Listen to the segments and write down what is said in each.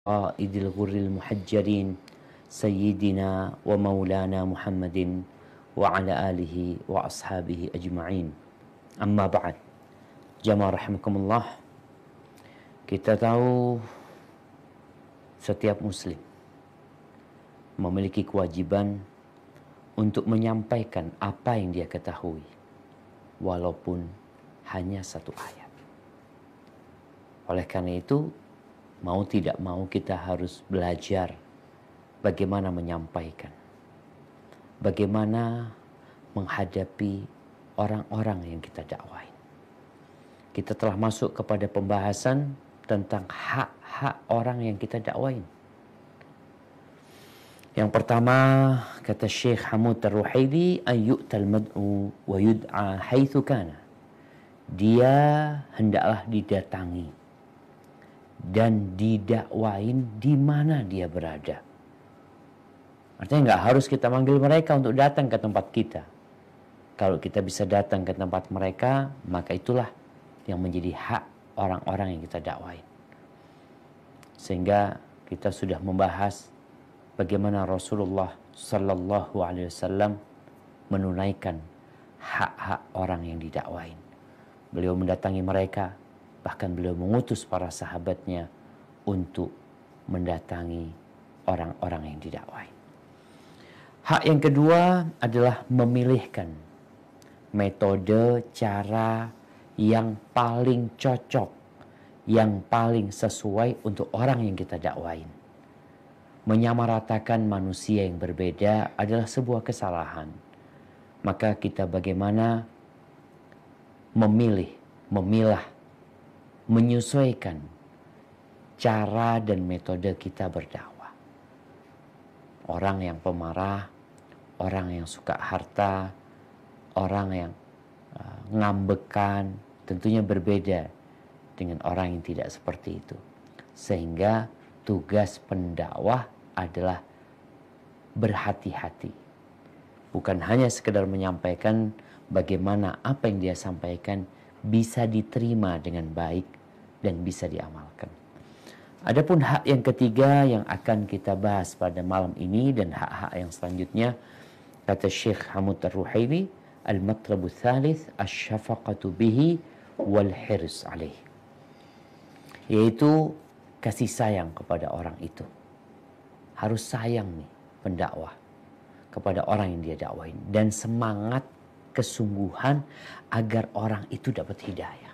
قائد الغر المحجرين سيدنا ومولانا محمد وعلى آله وأصحابه أجمعين أما بعد رحمكم الله kita tahu setiap muslim memiliki kewajiban untuk menyampaikan apa yang dia ketahui walaupun hanya satu ayat oleh karena itu mau tidak mau kita harus belajar bagaimana menyampaikan. Bagaimana menghadapi orang-orang yang kita dakwain. Kita telah masuk kepada pembahasan tentang hak-hak orang yang kita dakwain. Yang pertama kata Syekh Hamud Ar-Ruhaili ayyutal mad'u wa yud'a haitsu kana. Dia hendaklah didatangi dan didakwain di mana dia berada. Artinya nggak harus kita manggil mereka untuk datang ke tempat kita. Kalau kita bisa datang ke tempat mereka, maka itulah yang menjadi hak orang-orang yang kita dakwain. Sehingga kita sudah membahas bagaimana Rasulullah Sallallahu Alaihi Wasallam menunaikan hak-hak orang yang didakwain. Beliau mendatangi mereka, Bahkan beliau mengutus para sahabatnya untuk mendatangi orang-orang yang didakwai. Hak yang kedua adalah memilihkan metode cara yang paling cocok, yang paling sesuai untuk orang yang kita dakwain. Menyamaratakan manusia yang berbeda adalah sebuah kesalahan. Maka kita bagaimana memilih, memilah menyesuaikan cara dan metode kita berdakwah. Orang yang pemarah, orang yang suka harta, orang yang uh, ngambekan, tentunya berbeda dengan orang yang tidak seperti itu. Sehingga tugas pendakwah adalah berhati-hati. Bukan hanya sekedar menyampaikan bagaimana apa yang dia sampaikan bisa diterima dengan baik dan bisa diamalkan. Adapun hak yang ketiga yang akan kita bahas pada malam ini dan hak-hak yang selanjutnya kata Syekh Hamud ar ruhaili al-matlab thalith asy-syafaqatu bihi wal hirs alaih yaitu kasih sayang kepada orang itu. Harus sayang nih pendakwah kepada orang yang dia dakwain dan semangat kesungguhan agar orang itu dapat hidayah.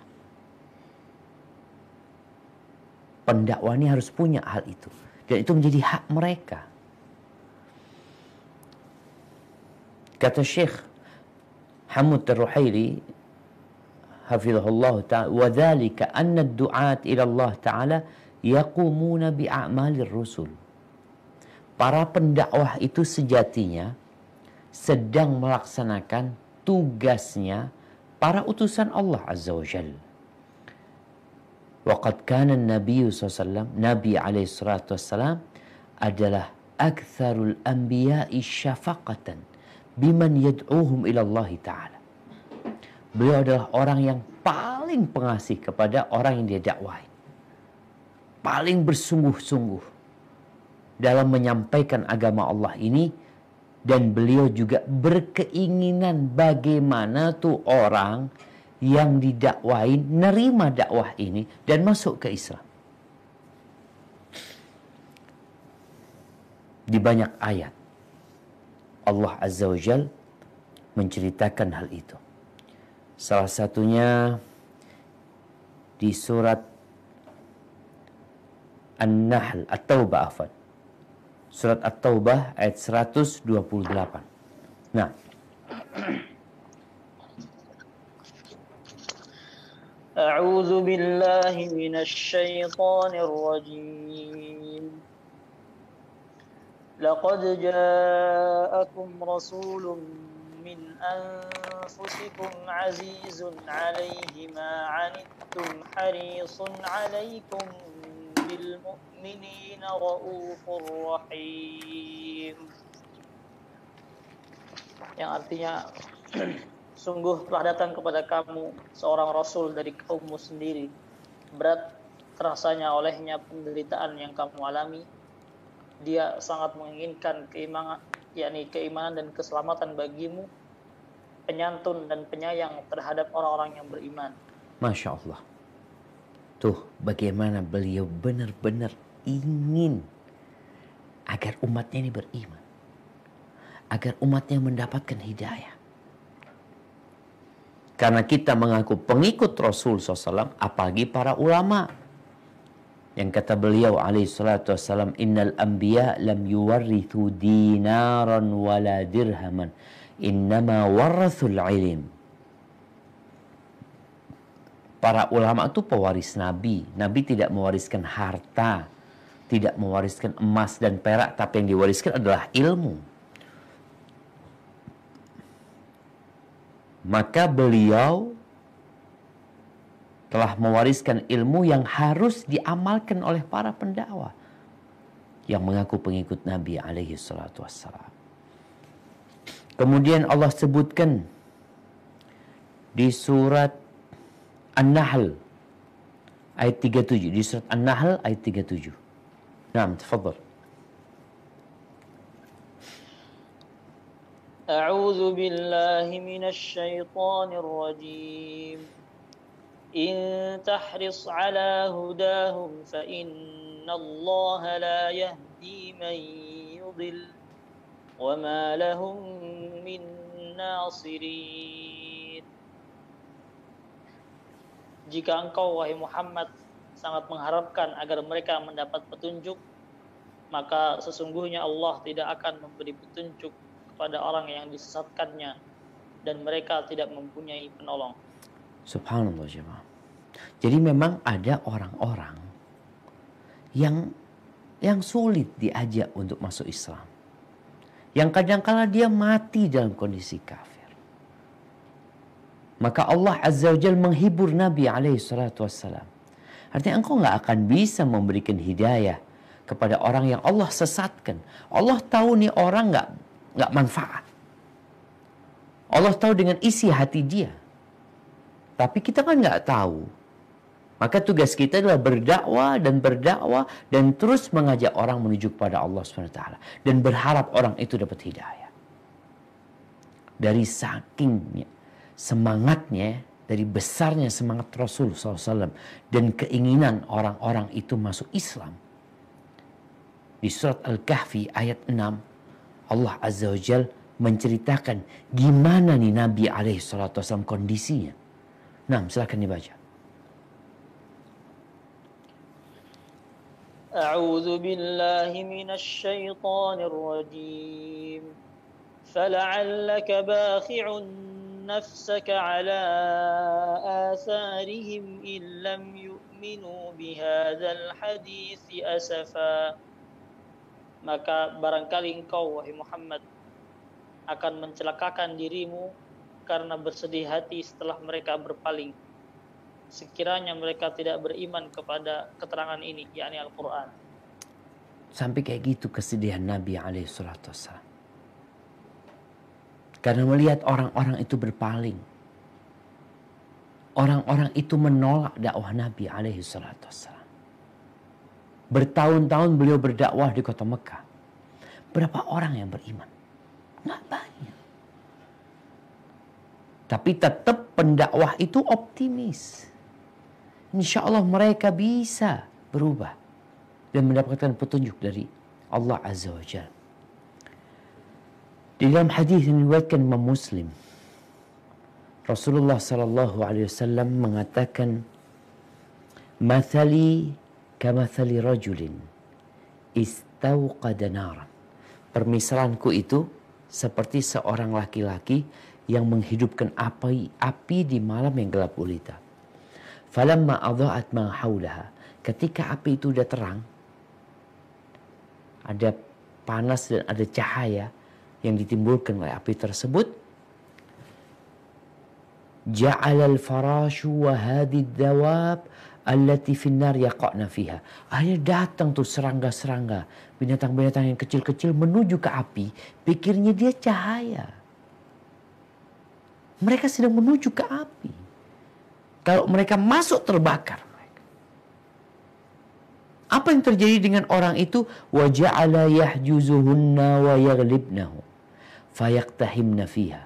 pendakwah ini harus punya hal itu dan itu menjadi hak mereka kata Syekh Hamud al ruhairi hafizahullah ta'ala wa dhalika anna ad-du'at ila Allah ta'ala yaqumuna bi a'malir rusul para pendakwah itu sejatinya sedang melaksanakan tugasnya para utusan Allah azza wa jalla Waqad kana Nabi SAW, Nabi SAW adalah aktsarul anbiya'i syafaqatan biman yad'uhum ila Allah taala. Beliau adalah orang yang paling pengasih kepada orang yang dia dakwahi. Paling bersungguh-sungguh dalam menyampaikan agama Allah ini dan beliau juga berkeinginan bagaimana tuh orang yang didakwain nerima dakwah ini dan masuk ke Islam. Di banyak ayat Allah Azza wa Jal menceritakan hal itu. Salah satunya di surat An-Nahl atau taubah Surat At-Taubah ayat 128. Nah, أعوذ بالله من الشيطان الرجيم لقد جاءكم رسول من أنفسكم عزيز عليه ما عنتم حريص عليكم بالمؤمنين رؤوف رحيم yang artinya Sungguh telah datang kepada kamu seorang rasul dari kaummu sendiri. Berat rasanya olehnya penderitaan yang kamu alami. Dia sangat menginginkan keimanan, yakni keimanan dan keselamatan bagimu, penyantun dan penyayang terhadap orang-orang yang beriman. Masya Allah. Tuh bagaimana beliau benar-benar ingin agar umatnya ini beriman. Agar umatnya mendapatkan hidayah karena kita mengaku pengikut Rasul SAW, apalagi para ulama. Yang kata beliau alaihi salatu wassalam, Innal anbiya lam yuwarrithu dinaran wala dirhaman. Innama warathul ilim. Para ulama itu pewaris Nabi. Nabi tidak mewariskan harta, tidak mewariskan emas dan perak, tapi yang diwariskan adalah ilmu. maka beliau telah mewariskan ilmu yang harus diamalkan oleh para pendakwah yang mengaku pengikut Nabi alaihi salatu wassalam. Kemudian Allah sebutkan di surat An-Nahl ayat 37, di surat An-Nahl ayat 37. Naam, tafadhal. أعوذ بالله من الشيطان الرجيم إن تحرص على هداهم فإن الله لا يهدي من يضل وما لهم من ناصرين Jika engkau wahai Muhammad sangat mengharapkan agar mereka mendapat petunjuk maka sesungguhnya Allah tidak akan memberi petunjuk kepada orang yang disesatkannya dan mereka tidak mempunyai penolong. Subhanallah jemaah. Jadi memang ada orang-orang yang yang sulit diajak untuk masuk Islam. Yang kadang-kala dia mati dalam kondisi kafir. Maka Allah Azza wa Jalla menghibur Nabi alaihi salatu wassalam. Artinya engkau nggak akan bisa memberikan hidayah kepada orang yang Allah sesatkan. Allah tahu nih orang nggak nggak manfaat. Allah tahu dengan isi hati dia. Tapi kita kan nggak tahu. Maka tugas kita adalah berdakwah dan berdakwah dan terus mengajak orang menuju kepada Allah SWT. Dan berharap orang itu dapat hidayah. Dari sakingnya, semangatnya, dari besarnya semangat Rasul SAW dan keinginan orang-orang itu masuk Islam. Di surat Al-Kahfi ayat 6 Allah Azza wa Jal menceritakan gimana nih Nabi alaihi salatu wasallam kondisinya. Nah, silakan dibaca. أعوذ بالله من الشيطان الرجيم فلعلك باخع نفسك على آثارهم إن لم يؤمنوا بهذا الحديث أسفاً maka barangkali engkau wahai Muhammad akan mencelakakan dirimu karena bersedih hati setelah mereka berpaling sekiranya mereka tidak beriman kepada keterangan ini yakni Al-Qur'an sampai kayak gitu kesedihan Nabi alaihi salatu karena melihat orang-orang itu berpaling orang-orang itu menolak dakwah Nabi alaihi salatu Bertahun-tahun beliau berdakwah di kota Mekah. Berapa orang yang beriman? Nggak banyak. Tapi tetap pendakwah itu optimis. Insya Allah mereka bisa berubah. Dan mendapatkan petunjuk dari Allah Azza wa Jalla. Di dalam hadis yang diriwayatkan Imam Muslim, Rasulullah Sallallahu Alaihi Wasallam mengatakan, "Mathali kamathali rajulin istauqada nara. Permisalanku itu seperti seorang laki-laki yang menghidupkan api, api di malam yang gelap gulita. Falamma adha'at ma haulaha. Ketika api itu sudah terang, ada panas dan ada cahaya yang ditimbulkan oleh api tersebut. Ja'al al-farashu wa hadid dawab allati finnar yaqna fiha. Akhirnya datang tuh serangga-serangga, binatang-binatang yang kecil-kecil menuju ke api, pikirnya dia cahaya. Mereka sedang menuju ke api. Kalau mereka masuk terbakar. Apa yang terjadi dengan orang itu? Waja'ala yahjuzuhunna wa yaglibnahu. Fayaktahimna fiha.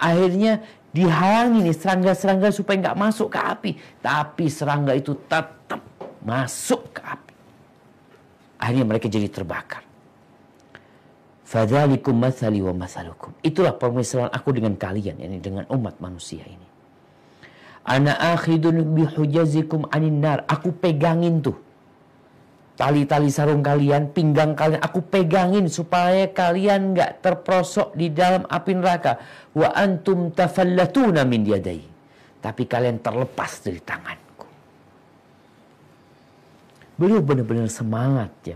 Akhirnya dihalangi nih serangga-serangga supaya nggak masuk ke api. Tapi serangga itu tetap masuk ke api. Akhirnya mereka jadi terbakar. Fadhalikum masali wa masalukum. Itulah permisalan aku dengan kalian, ini yani dengan umat manusia ini. Ana akhidun bihujazikum anin nar. Aku pegangin tuh tali-tali sarung kalian, pinggang kalian, aku pegangin supaya kalian nggak terprosok di dalam api neraka. Wa antum tafallatuna min yadai. Tapi kalian terlepas dari tanganku. Beliau benar-benar semangat ya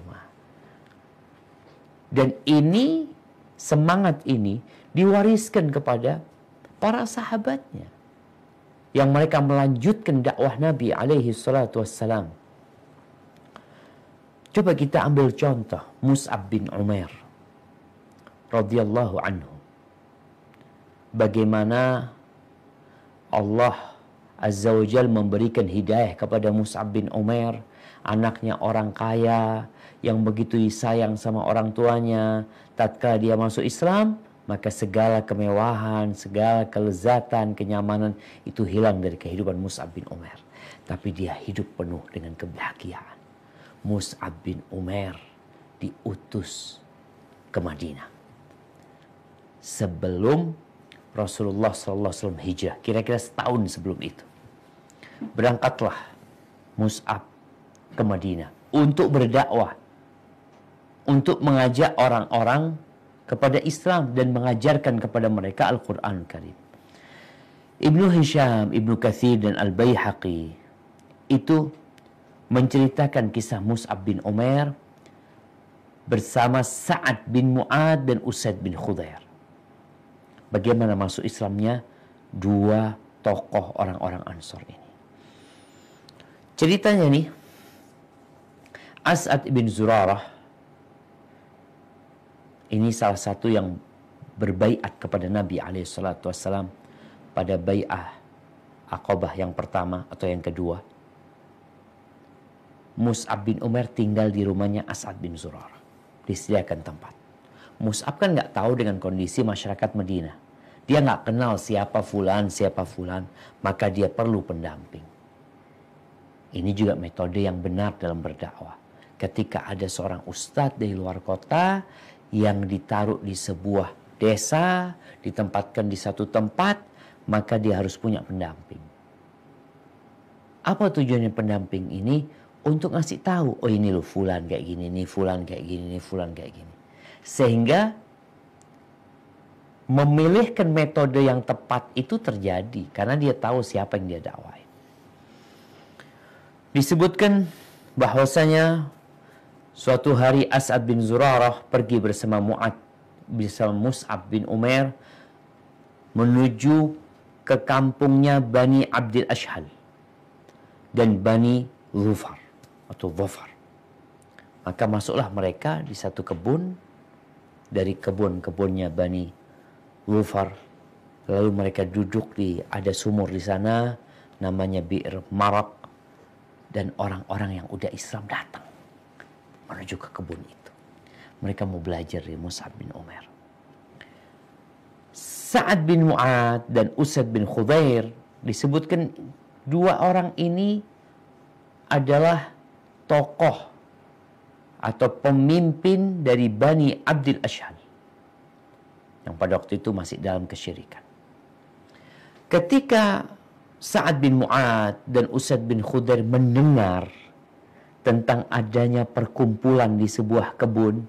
Dan ini semangat ini diwariskan kepada para sahabatnya yang mereka melanjutkan dakwah Nabi alaihi salatu wassalam Coba kita ambil contoh Mus'ab bin Umar radhiyallahu anhu. Bagaimana Allah Azza wa Jal memberikan hidayah kepada Mus'ab bin Umar, anaknya orang kaya yang begitu disayang sama orang tuanya. Tatkala dia masuk Islam, maka segala kemewahan, segala kelezatan, kenyamanan itu hilang dari kehidupan Mus'ab bin Umar. Tapi dia hidup penuh dengan kebahagiaan. Mus'ab bin Umar diutus ke Madinah. Sebelum Rasulullah SAW hijrah, kira-kira setahun sebelum itu. Berangkatlah Mus'ab ke Madinah untuk berdakwah, untuk mengajak orang-orang kepada Islam dan mengajarkan kepada mereka Al-Quran Karim. Ibnu Hisham, Ibnu Kathir dan Al-Bayhaqi itu menceritakan kisah Mus'ab bin Umar bersama Sa'ad bin Mu'ad dan Usaid bin Khudair. Bagaimana masuk Islamnya dua tokoh orang-orang Ansor ini. Ceritanya nih, As'ad bin Zurarah ini salah satu yang berbaikat kepada Nabi alaihissalatu Wasallam pada bai'ah akobah yang pertama atau yang kedua Mus'ab bin Umar tinggal di rumahnya As'ad bin Zurar. Disediakan tempat. Mus'ab kan nggak tahu dengan kondisi masyarakat Medina. Dia nggak kenal siapa fulan, siapa fulan. Maka dia perlu pendamping. Ini juga metode yang benar dalam berdakwah. Ketika ada seorang ustadz dari luar kota yang ditaruh di sebuah desa, ditempatkan di satu tempat, maka dia harus punya pendamping. Apa tujuannya pendamping ini? untuk ngasih tahu oh ini loh fulan kayak gini ini fulan kayak gini nih fulan kayak gini sehingga memilihkan metode yang tepat itu terjadi karena dia tahu siapa yang dia dakwai disebutkan bahwasanya suatu hari As'ad bin Zurarah pergi bersama Mu'ad bersama Mus'ab bin Umar menuju ke kampungnya Bani Abdul Ashhal dan Bani Zufar atau Zafar. Maka masuklah mereka di satu kebun dari kebun-kebunnya Bani Dhafar. Lalu mereka duduk di ada sumur di sana namanya Bir Marak dan orang-orang yang udah Islam datang menuju ke kebun itu. Mereka mau belajar dari Mus'ab bin Umar. Sa'ad bin Mu'ad dan Ustadz bin Khudair disebutkan dua orang ini adalah tokoh atau pemimpin dari Bani Abdul Ashal yang pada waktu itu masih dalam kesyirikan. Ketika Sa'ad bin Mu'ad dan Usad bin Khudair mendengar tentang adanya perkumpulan di sebuah kebun,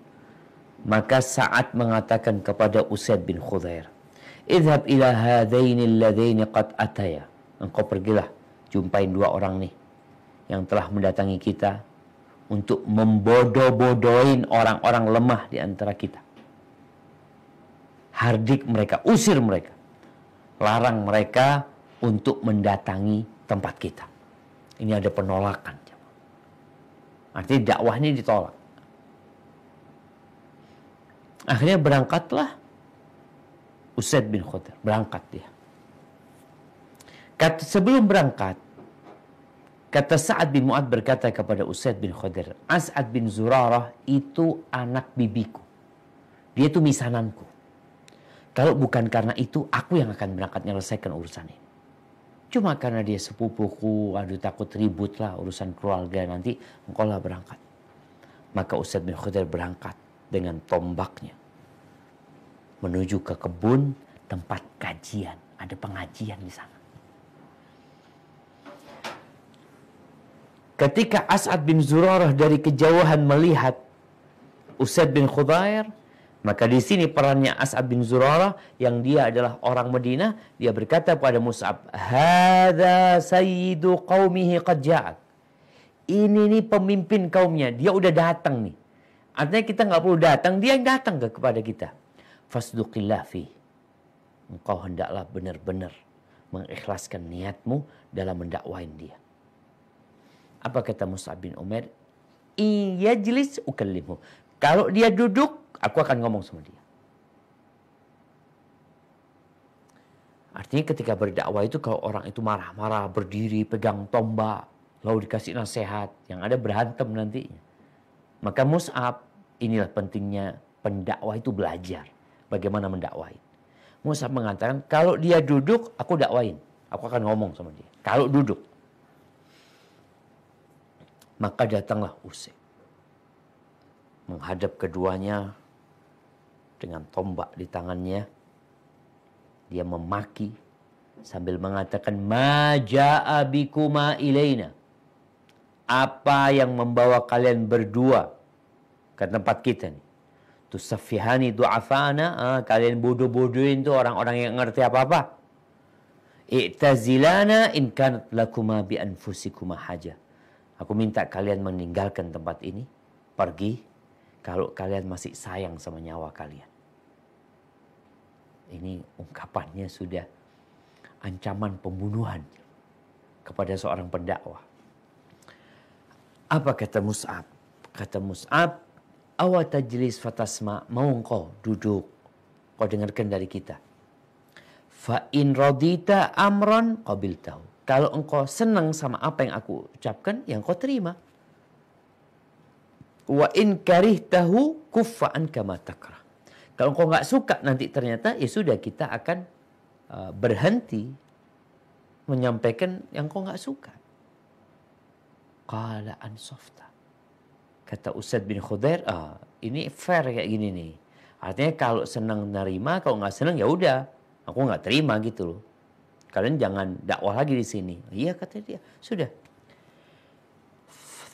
maka Sa'ad mengatakan kepada Usad bin Khudair, Idhab ila hadaini alladaini qad ataya. Engkau pergilah, jumpain dua orang nih yang telah mendatangi kita untuk membodoh-bodohin orang-orang lemah di antara kita. Hardik mereka, usir mereka. Larang mereka untuk mendatangi tempat kita. Ini ada penolakan. Artinya dakwah ini ditolak. Akhirnya berangkatlah Usaid bin Khudair. Berangkat dia. sebelum berangkat, Kata Sa'ad bin Mu'ad berkata kepada Usaid bin Khadir, As'ad bin Zurarah itu anak bibiku. Dia itu misananku. Kalau bukan karena itu, aku yang akan berangkat menyelesaikan urusan ini. Cuma karena dia sepupuku, aduh takut ribut lah urusan keluarga nanti, engkau lah berangkat. Maka Usaid bin Khadir berangkat dengan tombaknya. Menuju ke kebun tempat kajian, ada pengajian di sana. ketika As'ad bin Zurarah dari kejauhan melihat Usaid bin Khudair, maka di sini perannya As'ad bin Zurarah yang dia adalah orang Madinah, dia berkata kepada Mus'ab, "Hadza sayyidu qaumihi qad Ini nih pemimpin kaumnya, dia udah datang nih. Artinya kita nggak perlu datang, dia yang datang ke kepada kita. Fasduqillah fi. Engkau hendaklah benar-benar mengikhlaskan niatmu dalam mendakwain dia. Apa kata Musa bin Umar Iya jelas ukelimu Kalau dia duduk, aku akan ngomong sama dia. Artinya ketika berdakwah itu kalau orang itu marah-marah, berdiri, pegang tombak, lalu dikasih nasihat, yang ada berantem nantinya. Maka Mus'ab, inilah pentingnya pendakwah itu belajar bagaimana mendakwain. Mus'ab mengatakan, kalau dia duduk, aku dakwain. Aku akan ngomong sama dia. Kalau duduk. Maka datanglah Usai. Menghadap keduanya dengan tombak di tangannya. Dia memaki sambil mengatakan maja'abikuma ilaina. Apa yang membawa kalian berdua ke tempat kita nih? Tusafihani du'afana. Ah, kalian bodoh-bodohin tuh orang-orang yang ngerti apa-apa. I'tazilana in lakuma bi anfusikuma haja. Aku minta kalian meninggalkan tempat ini, pergi kalau kalian masih sayang sama nyawa kalian. Ini ungkapannya sudah ancaman pembunuhan kepada seorang pendakwah. Apa kata Mus'ab? Kata Mus'ab, awatajlis fatasma, mau engkau duduk. Kau dengarkan dari kita. Fa radita amran qabiltahu. Kalau engkau senang sama apa yang aku ucapkan, yang kau terima. Wa in karih tahu kufaan kamatakra. Kalau engkau nggak suka nanti ternyata ya sudah kita akan e, berhenti menyampaikan yang kau nggak suka. Qala an softa. Kata Ustadz bin Khudair, ah, ini fair kayak gini nih. Artinya kalau senang nerima, kalau nggak senang ya udah, aku nggak terima gitu loh kalian jangan dakwah lagi di sini. Iya kata dia, sudah.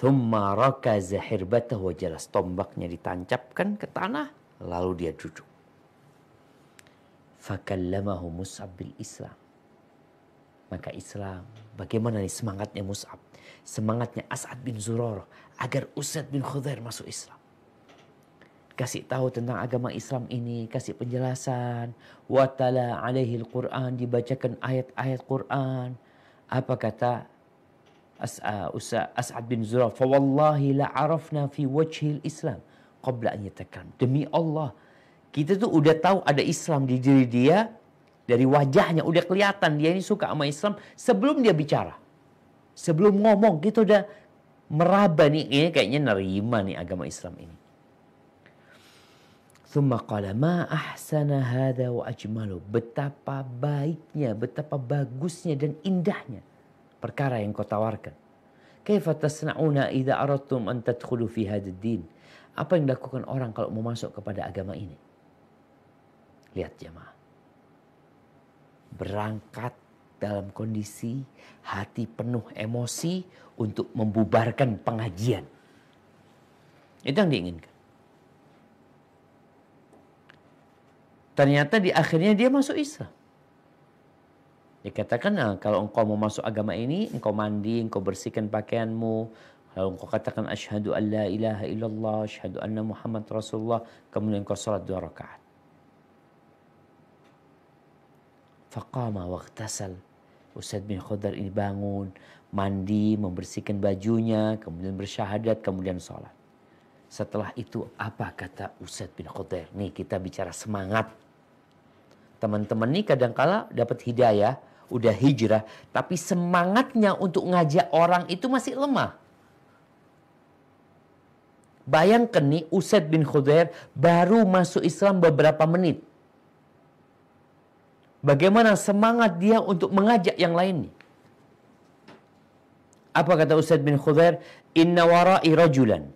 Thumma raka hirbatahu jelas tombaknya ditancapkan ke tanah lalu dia duduk. Fakallamahu Mus'ab bil Islam. Maka Islam, bagaimana nih semangatnya Mus'ab? Semangatnya As'ad bin Zuror agar Usaid bin Khudair masuk Islam kasih tahu tentang agama Islam ini, kasih penjelasan. Watala alaihi al Quran dibacakan ayat-ayat Quran. Apa kata uh, As'ad bin Zuraf? Fawallahi la arafna fi wajhil Islam qabla an yatakan. Demi Allah, kita tuh udah tahu ada Islam di diri dia dari wajahnya udah kelihatan dia ini suka sama Islam sebelum dia bicara. Sebelum ngomong kita udah meraba nih ini eh, kayaknya nerima nih agama Islam ini. Thumma qala ma ahsana hadha wa ajmalu. Betapa baiknya, betapa bagusnya dan indahnya perkara yang kau tawarkan. Kaifa tasna'una idza aradtum an tadkhulu fi hadzal din? Apa yang dilakukan orang kalau mau masuk kepada agama ini? Lihat jemaah. Berangkat dalam kondisi hati penuh emosi untuk membubarkan pengajian. Itu yang diinginkan. Ternyata di akhirnya dia masuk Islam. Dikatakan nah, kalau engkau mau masuk agama ini, engkau mandi, engkau bersihkan pakaianmu. Kalau engkau katakan asyhadu an la ilaha illallah, asyhadu anna Muhammad Rasulullah, kemudian engkau salat dua rakaat. Faqama waqtasal. Ustaz bin Khudar ini bangun, mandi, membersihkan bajunya, kemudian bersyahadat, kemudian sholat. Setelah itu apa kata Ustadz bin Khudar? Nih kita bicara semangat teman-teman nih kadangkala dapat hidayah, udah hijrah, tapi semangatnya untuk ngajak orang itu masih lemah. Bayangkan nih Usaid bin Khudair baru masuk Islam beberapa menit. Bagaimana semangat dia untuk mengajak yang lain? nih? Apa kata Usaid bin Khudair? Inna warai rajulan.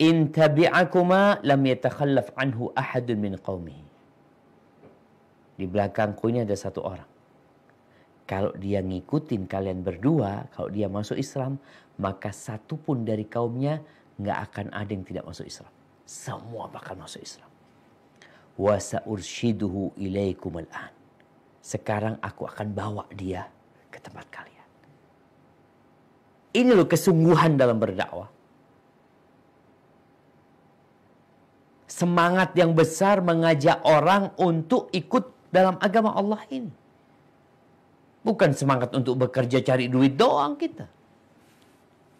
In tabi'akuma lam yatakhallaf anhu ahadun min qawmihi. Di belakangku ini ada satu orang. Kalau dia ngikutin kalian berdua, kalau dia masuk Islam, maka satu pun dari kaumnya nggak akan ada yang tidak masuk Islam. Semua bakal masuk Islam. Wasa ilaikum al-an. Sekarang aku akan bawa dia ke tempat kalian. Ini loh kesungguhan dalam berdakwah. semangat yang besar mengajak orang untuk ikut dalam agama Allah ini. Bukan semangat untuk bekerja cari duit doang kita.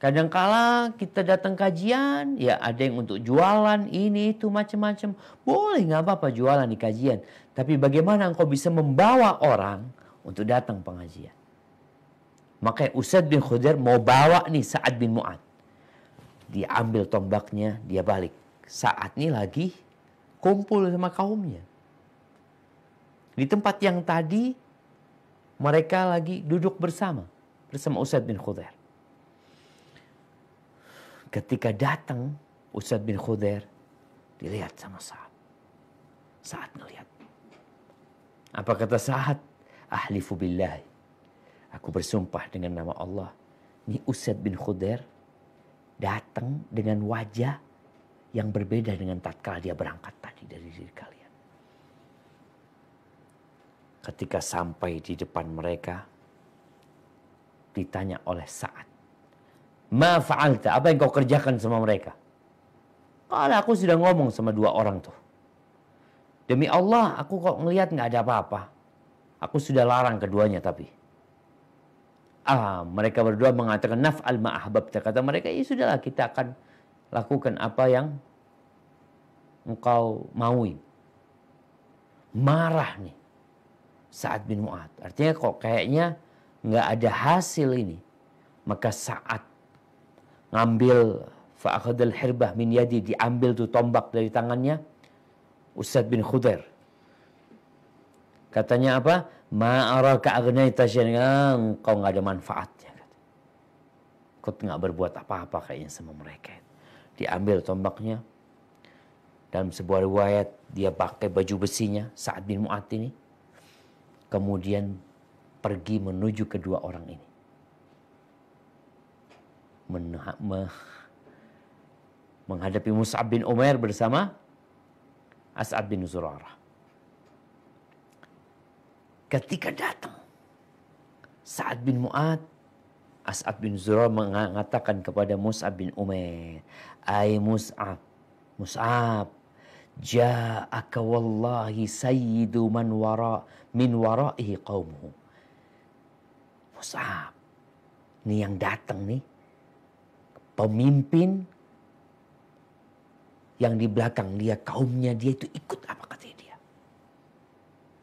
Kadangkala kita datang kajian, ya ada yang untuk jualan, ini, itu, macam-macam. Boleh nggak apa-apa jualan di kajian. Tapi bagaimana engkau bisa membawa orang untuk datang pengajian. Makanya Usaid bin Khudair mau bawa nih Sa'ad bin Mu'ad. Dia ambil tombaknya, dia balik. saat ini lagi kumpul sama kaumnya. Di tempat yang tadi mereka lagi duduk bersama bersama Ustadz bin Khudair. Ketika datang Ustadz bin Khudair dilihat sama Sa'ad. Sa'ad melihat Apa kata Sa'ad? ahli billahi. Aku bersumpah dengan nama Allah. Ini Ustadz bin Khudair datang dengan wajah yang berbeda dengan tatkala dia berangkat tadi dari diri kalian. Ketika sampai di depan mereka, ditanya oleh Sa'ad. Ma fa'alta, apa yang kau kerjakan sama mereka? Kalau aku sudah ngomong sama dua orang tuh. Demi Allah, aku kok ngelihat nggak ada apa-apa. Aku sudah larang keduanya tapi. Ah, mereka berdua mengatakan naf'al ma'ahbab. Kata mereka, ya sudahlah kita akan lakukan apa yang engkau maui Marah nih. Sa'ad bin Mu'ad. Artinya kok kayaknya nggak ada hasil ini. Maka saat ngambil fa'akhadul hirbah min yadi diambil tuh tombak dari tangannya Ustaz bin Khudair. Katanya apa? Ma'araka agnai tasyangang. Ah, Kau nggak ada manfaatnya. Kau nggak berbuat apa-apa kayaknya sama mereka. Diambil tombaknya. Dalam sebuah riwayat dia pakai baju besinya. Sa'ad bin Mu'ad ini kemudian pergi menuju kedua orang ini. Men menghadapi Mus'ab bin Umair bersama As'ad bin Zurarah. Ketika datang Sa'ad bin Mu'ad, As'ad bin Zurarah mengatakan kepada Mus'ab bin Umair, Ay Mus'ab, Mus'ab, Ja'aka wallahi sayyidu man wara min waraihi qaumuhu. Mus'ab. Ini yang datang nih. Pemimpin yang di belakang dia, kaumnya dia itu ikut apa kata dia.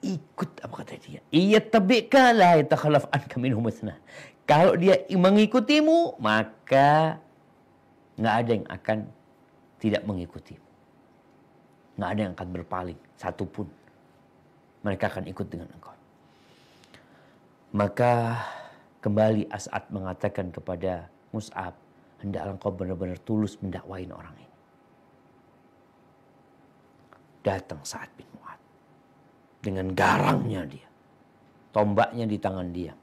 Ikut apa kata dia. Iya tabika la yatakhalaf anka minhum Kalau dia mengikutimu, maka nggak ada yang akan tidak mengikutimu nggak ada yang akan berpaling satu pun Mereka akan ikut dengan engkau. Maka kembali As'ad mengatakan kepada Mus'ab, hendaklah engkau benar-benar tulus mendakwain orang ini. Datang saat bin Mu'ad. Dengan garangnya dia. Tombaknya di tangan dia.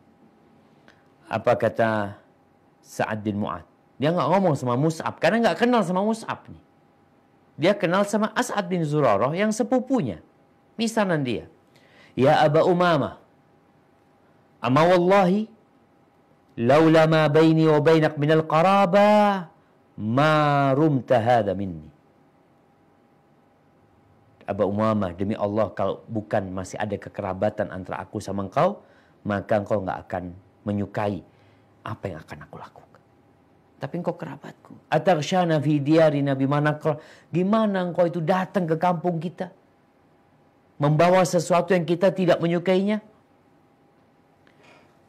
Apa kata Sa'ad bin Mu'ad? Dia nggak ngomong sama Mus'ab karena nggak kenal sama Mus'ab nih dia kenal sama As'ad bin Zurarah yang sepupunya. Misanan dia. Ya Aba Umama. Ama wallahi. Lawla ma baini wa bainak minal qaraba. Ma rumta hadha minni. Aba Umama, demi Allah kalau bukan masih ada kekerabatan antara aku sama engkau, maka engkau nggak akan menyukai apa yang akan aku lakukan tapi engkau kerabatku. Atakhshana fi nabi manakal, Gimana engkau itu datang ke kampung kita? Membawa sesuatu yang kita tidak menyukainya?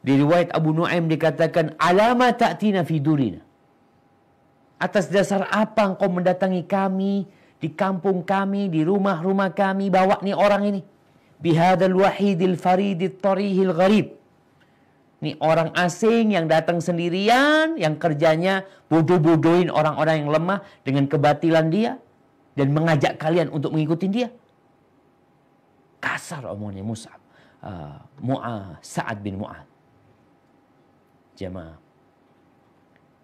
Di riwayat Abu Nuaim dikatakan, Alama ta'tina fi durina. Atas dasar apa engkau mendatangi kami di kampung kami, di rumah-rumah kami, bawa nih orang ini. Bihadal wahidil faridil tarihil gharib. Ini orang asing yang datang sendirian, yang kerjanya bodoh-bodohin orang-orang yang lemah dengan kebatilan dia. Dan mengajak kalian untuk mengikuti dia. Kasar omongnya Musa. Uh, Mu'ah, Sa'ad bin Mu'ah. Jemaah.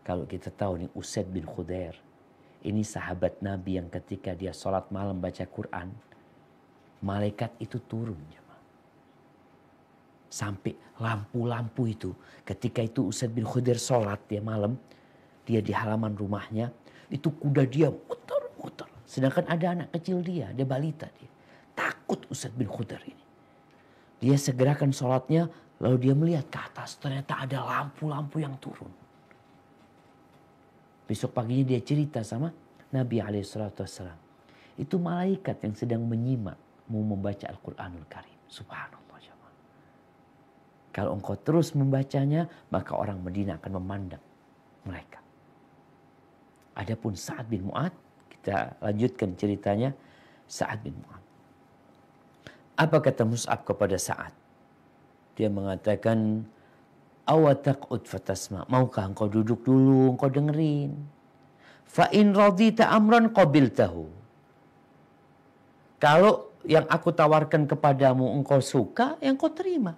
Kalau kita tahu nih Usaid bin Khudair. Ini sahabat Nabi yang ketika dia sholat malam baca Quran. Malaikat itu turun sampai lampu-lampu itu. Ketika itu Usaid bin Khudir sholat dia malam, dia di halaman rumahnya, itu kuda dia muter-muter. Sedangkan ada anak kecil dia, dia balita dia. Takut Usaid bin Khudir ini. Dia segerakan sholatnya, lalu dia melihat ke atas, ternyata ada lampu-lampu yang turun. Besok paginya dia cerita sama Nabi Alaihissalam. Itu malaikat yang sedang menyimak mau membaca Al-Quranul Karim. Subhanallah. Kalau engkau terus membacanya, maka orang Medina akan memandang mereka. Adapun Sa'ad bin Mu'ad, kita lanjutkan ceritanya Sa'ad bin Mu'ad. Apa kata Mus'ab kepada Sa'ad? Dia mengatakan, Awatak'ud fatasma. Maukah engkau duduk dulu, engkau dengerin. Fa'in radita amran qabil tahu. Kalau yang aku tawarkan kepadamu engkau suka, yang kau terima.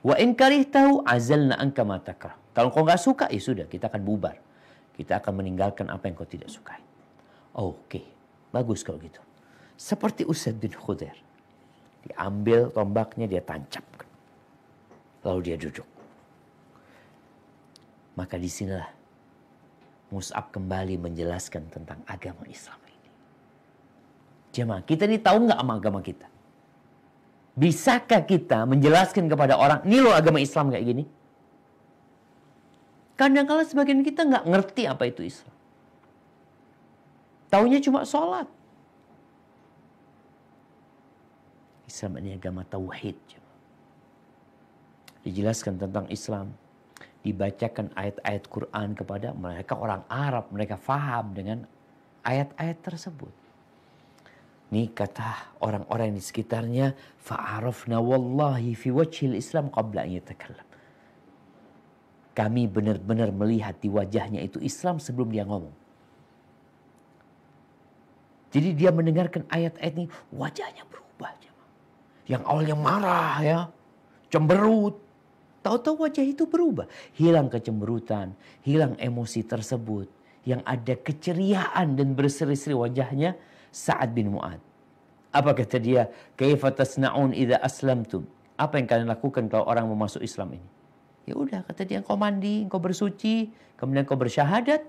Wa in karihtahu azalna mata matakrah. Kalau kau nggak suka, ya sudah, kita akan bubar. Kita akan meninggalkan apa yang kau tidak sukai. Oke, okay. bagus kalau gitu. Seperti Usaid bin Khudair. Diambil tombaknya, dia tancap, Lalu dia duduk. Maka disinilah Mus'ab kembali menjelaskan tentang agama Islam ini. Jemaah, kita ini tahu nggak sama agama kita? Bisakah kita menjelaskan kepada orang, ini loh agama Islam kayak gini? Kadang-kala sebagian kita nggak ngerti apa itu Islam. Taunya cuma sholat. Islam ini agama tauhid. Dijelaskan tentang Islam, dibacakan ayat-ayat Quran kepada mereka orang Arab, mereka faham dengan ayat-ayat tersebut. Ini kata orang-orang di sekitarnya, fa'arafna wallahi fi wajhil Islam qabla an yatakallam. Kami benar-benar melihat di wajahnya itu Islam sebelum dia ngomong. Jadi dia mendengarkan ayat-ayat ini, wajahnya berubah. Yang awalnya marah ya, cemberut. Tahu-tahu wajah itu berubah. Hilang kecemberutan, hilang emosi tersebut. Yang ada keceriaan dan berseri-seri wajahnya Sa'ad bin Mu'ad. Apa kata dia? Kaifa tasna'un idza aslamtum? Apa yang kalian lakukan kalau orang mau masuk Islam ini? Ya udah kata dia engkau mandi, engkau bersuci, kemudian engkau bersyahadat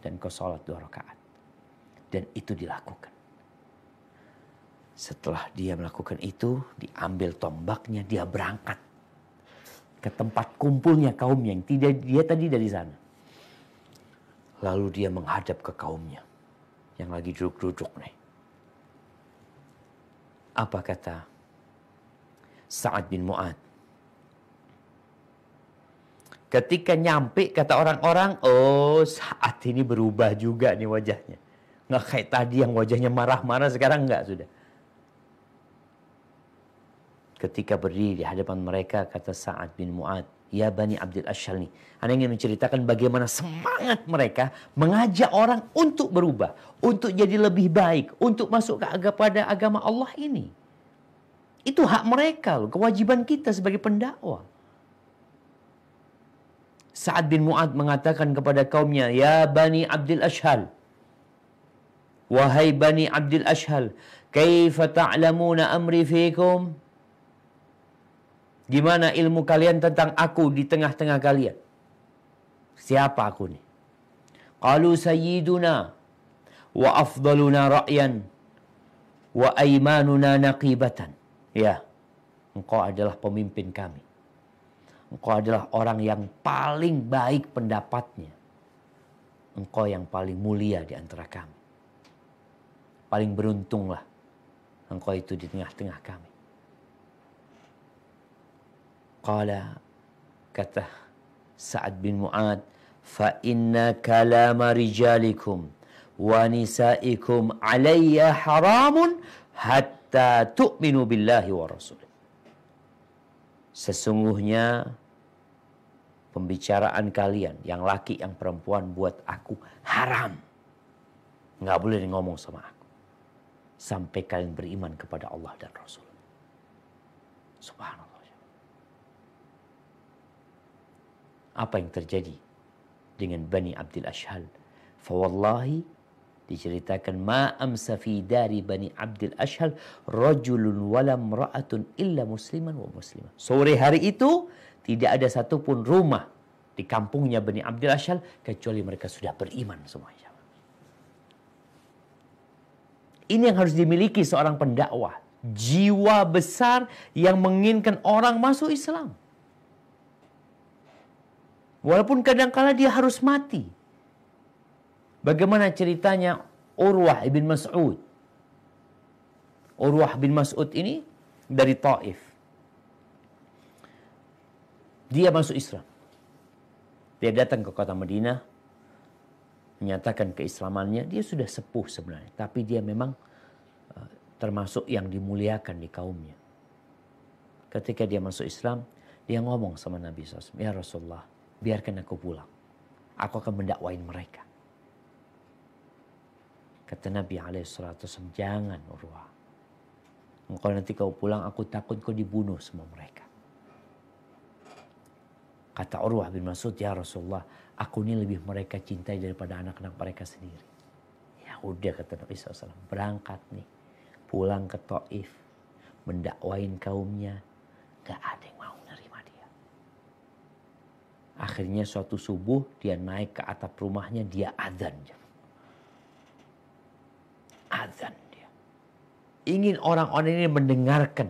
dan engkau sholat dua rakaat. Dan itu dilakukan. Setelah dia melakukan itu, diambil tombaknya, dia berangkat ke tempat kumpulnya kaum yang tidak dia tadi dari sana. Lalu dia menghadap ke kaumnya yang lagi duduk-duduk nih. Apa kata Sa'ad bin Mu'ad? Ketika nyampe kata orang-orang, oh saat ini berubah juga nih wajahnya. Nggak kayak tadi yang wajahnya marah-marah, sekarang nggak sudah. Ketika berdiri di hadapan mereka, kata Sa'ad bin Mu'ad, Ya Bani Abdul nih, Anda ingin menceritakan bagaimana semangat mereka mengajak orang untuk berubah. Untuk jadi lebih baik. Untuk masuk ke kepada agama Allah ini. Itu hak mereka loh. Kewajiban kita sebagai pendakwah. Sa'ad bin Mu'ad mengatakan kepada kaumnya, Ya Bani Abdul Ashhal. Wahai Bani Abdul Ashhal. Kaifa ta'lamuna amri fikum? Gimana ilmu kalian tentang aku di tengah-tengah kalian? Siapa aku nih? Qalu sayyiduna wa afdaluna ra'yan wa aimanuna naqibatan. Ya, engkau adalah pemimpin kami. Engkau adalah orang yang paling baik pendapatnya. Engkau yang paling mulia di antara kami. Paling beruntunglah engkau itu di tengah-tengah kami. Qala kata Sa'ad bin Mu'ad, fa inna kalama rijalikum wa nisaikum alayya haramun hatta tu'minu billahi wa rasul. Sesungguhnya pembicaraan kalian yang laki yang perempuan buat aku haram. Nggak boleh ngomong sama aku. Sampai kalian beriman kepada Allah dan Rasul. Subhanallah. apa yang terjadi dengan Bani Abdul Ashhal. Fawallahi diceritakan amsa fi dari Bani Abdul Ashhal rajulun wala mra'atun illa musliman wa muslimah. Sore hari itu tidak ada satupun rumah di kampungnya Bani Abdul Ashhal kecuali mereka sudah beriman semuanya. Ini yang harus dimiliki seorang pendakwah. Jiwa besar yang menginginkan orang masuk Islam. Walaupun kadangkala dia harus mati. Bagaimana ceritanya Urwah bin Mas'ud. Urwah bin Mas'ud ini dari Taif. Dia masuk Islam. Dia datang ke kota Madinah, menyatakan keislamannya. Dia sudah sepuh sebenarnya, tapi dia memang uh, termasuk yang dimuliakan di kaumnya. Ketika dia masuk Islam, dia ngomong sama Nabi SAW, Ya Rasulullah, biarkan aku pulang. Aku akan mendakwain mereka. Kata Nabi Alaihissalam, jangan Urwa. Engkau nanti kau pulang, aku takut kau dibunuh semua mereka. Kata Urwah bin Masud, ya Rasulullah, aku ini lebih mereka cintai daripada anak-anak mereka sendiri. Ya udah kata Nabi SAW, berangkat nih, pulang ke Taif, mendakwain kaumnya, gak ada Akhirnya suatu subuh dia naik ke atap rumahnya, dia azan. azan dia. Ingin orang-orang ini mendengarkan.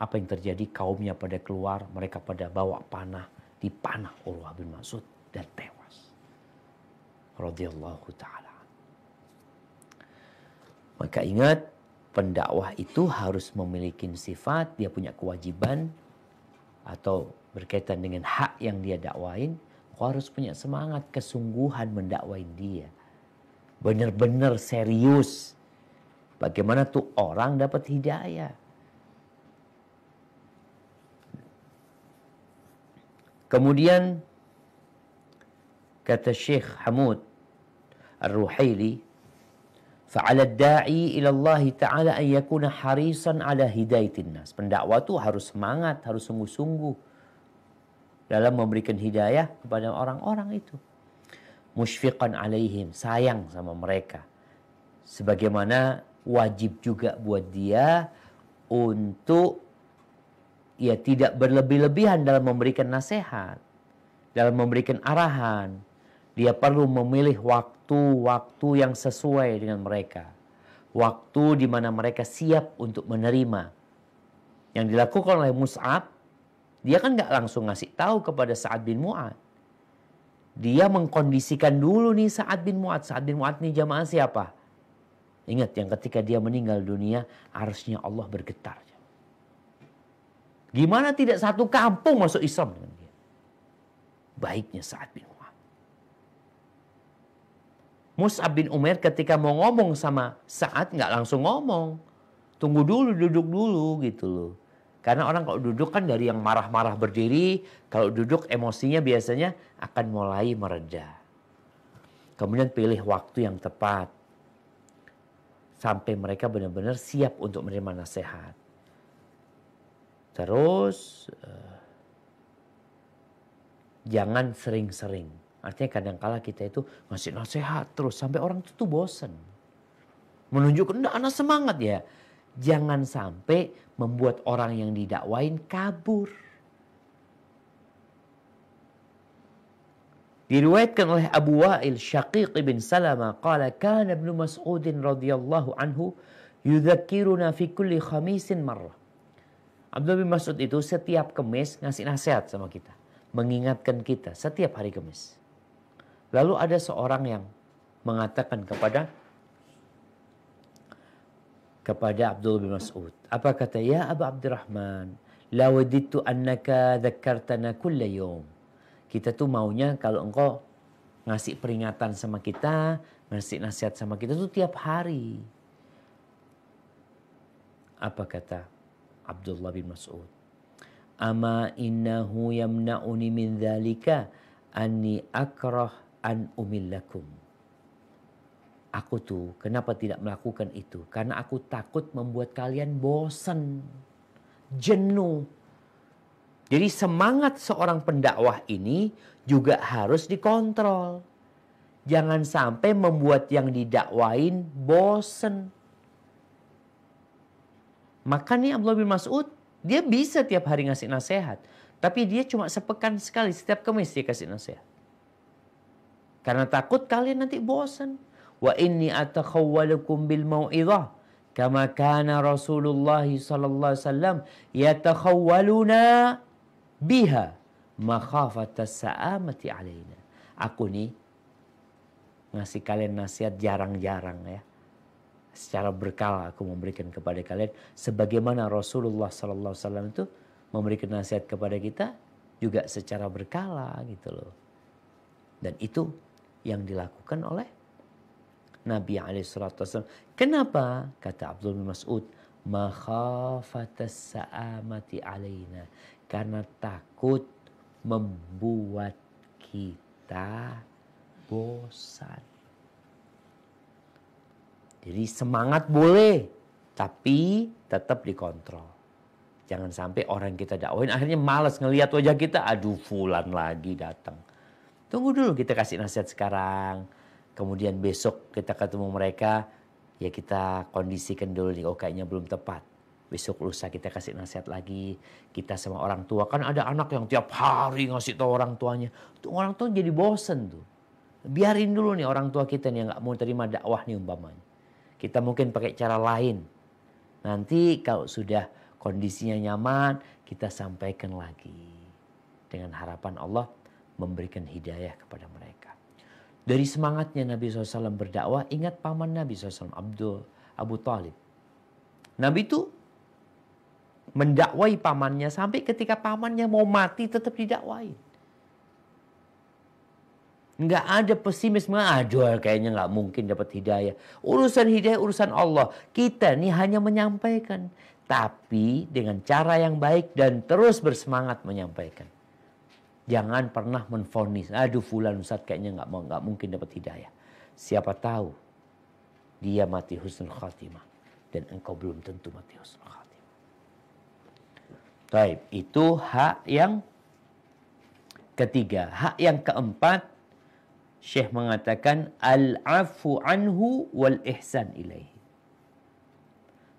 Apa yang terjadi? Kaumnya pada keluar, mereka pada bawa panah, dipanah Urwah bin Mas'ud dan tewas. Radiyallahu ta'ala. Maka ingat, pendakwah itu harus memiliki sifat, dia punya kewajiban, atau berkaitan dengan hak yang dia dakwain, kau harus punya semangat kesungguhan mendakwain dia. Benar-benar serius. Bagaimana tuh orang dapat hidayah? Kemudian kata Syekh Hamud Ar-Ruhaili فعلى الداعي إلى الله تعالى أن يكون harisan ala hidayatin nas. Pendakwah itu harus semangat, harus sungguh-sungguh dalam memberikan hidayah kepada orang-orang itu. Mushfiqan alaihim, sayang sama mereka. Sebagaimana wajib juga buat dia untuk ya tidak berlebih-lebihan dalam memberikan nasihat, dalam memberikan arahan, dia perlu memilih waktu-waktu yang sesuai dengan mereka. Waktu di mana mereka siap untuk menerima. Yang dilakukan oleh Mus'ab, dia kan gak langsung ngasih tahu kepada Sa'ad bin Mu'ad. Dia mengkondisikan dulu nih Sa'ad bin Mu'ad. Sa'ad bin Mu'ad nih jamaah siapa? Ingat yang ketika dia meninggal dunia, arusnya Allah bergetar. Gimana tidak satu kampung masuk Islam dengan dia? Baiknya Sa'ad bin Mus'ab bin Umair ketika mau ngomong sama Sa'ad nggak langsung ngomong. Tunggu dulu, duduk dulu gitu loh. Karena orang kalau duduk kan dari yang marah-marah berdiri, kalau duduk emosinya biasanya akan mulai mereda. Kemudian pilih waktu yang tepat. Sampai mereka benar-benar siap untuk menerima nasihat. Terus, uh, jangan sering-sering Artinya kadang-kala kita itu ngasih nasihat terus sampai orang itu tuh bosen. Menunjukkan enggak anak semangat ya. Jangan sampai membuat orang yang didakwain kabur. Diriwayatkan oleh Abu Wa'il Syaqiq bin Salama qala kana Ibnu Mas'ud radhiyallahu anhu yudzakiruna fi kulli khamisin marrah. Abdul bin Mas'ud itu setiap kemis ngasih nasihat sama kita. Mengingatkan kita setiap hari kemis. Lalu ada seorang yang mengatakan kepada kepada Abdul bin Mas'ud. Apa kata? Ya Abu Abdurrahman, la wadidtu annaka dhakartana kulla yom, Kita tuh maunya kalau engkau ngasih peringatan sama kita, ngasih nasihat sama kita tuh tiap hari. Apa kata Abdullah bin Mas'ud? Ama innahu yamna'uni min dhalika anni akrah an umillakum. Aku tuh kenapa tidak melakukan itu? Karena aku takut membuat kalian bosan, jenuh. Jadi semangat seorang pendakwah ini juga harus dikontrol. Jangan sampai membuat yang didakwain bosan. Makanya Abdullah bin Mas'ud dia bisa tiap hari ngasih nasihat. Tapi dia cuma sepekan sekali setiap kemis dia kasih nasihat. Karena takut kalian nanti bosan. Wa inni atakhawwalukum bil mau'izah kama kana Rasulullah sallallahu alaihi wasallam yatakhawwaluna biha makhafatas sa'amati alaina. Aku nih ngasih kalian nasihat jarang-jarang ya. Secara berkala aku memberikan kepada kalian sebagaimana Rasulullah sallallahu alaihi wasallam itu memberikan nasihat kepada kita juga secara berkala gitu loh. Dan itu yang dilakukan oleh Nabi SAW. Kenapa? Kata Abdul bin Mas'ud, makhafatas sa'amati alina Karena takut membuat kita bosan. Jadi semangat boleh, tapi tetap dikontrol. Jangan sampai orang kita dakwain akhirnya malas ngelihat wajah kita, aduh fulan lagi datang. Tunggu dulu kita kasih nasihat sekarang. Kemudian besok kita ketemu mereka, ya kita kondisikan dulu nih, oh kayaknya belum tepat. Besok lusa kita kasih nasihat lagi. Kita sama orang tua. Kan ada anak yang tiap hari ngasih tahu orang tuanya. Tuh orang tua jadi bosen tuh. Biarin dulu nih orang tua kita nih yang nggak mau terima dakwah nih umpamanya. Kita mungkin pakai cara lain. Nanti kalau sudah kondisinya nyaman, kita sampaikan lagi. Dengan harapan Allah memberikan hidayah kepada mereka. Dari semangatnya Nabi SAW berdakwah, ingat paman Nabi SAW, Abdul Abu Talib. Nabi itu mendakwai pamannya sampai ketika pamannya mau mati tetap didakwain. Nggak ada pesimisme, aduh kayaknya nggak mungkin dapat hidayah. Urusan hidayah urusan Allah. Kita ini hanya menyampaikan. Tapi dengan cara yang baik dan terus bersemangat menyampaikan. Jangan pernah menfonis. Aduh fulan Ustaz kayaknya nggak mau nggak mungkin dapat hidayah. Siapa tahu dia mati husnul khatimah dan engkau belum tentu mati husnul khatimah. Taib, itu hak yang ketiga. Hak yang keempat Syekh mengatakan al-afu anhu wal ihsan ilaihi.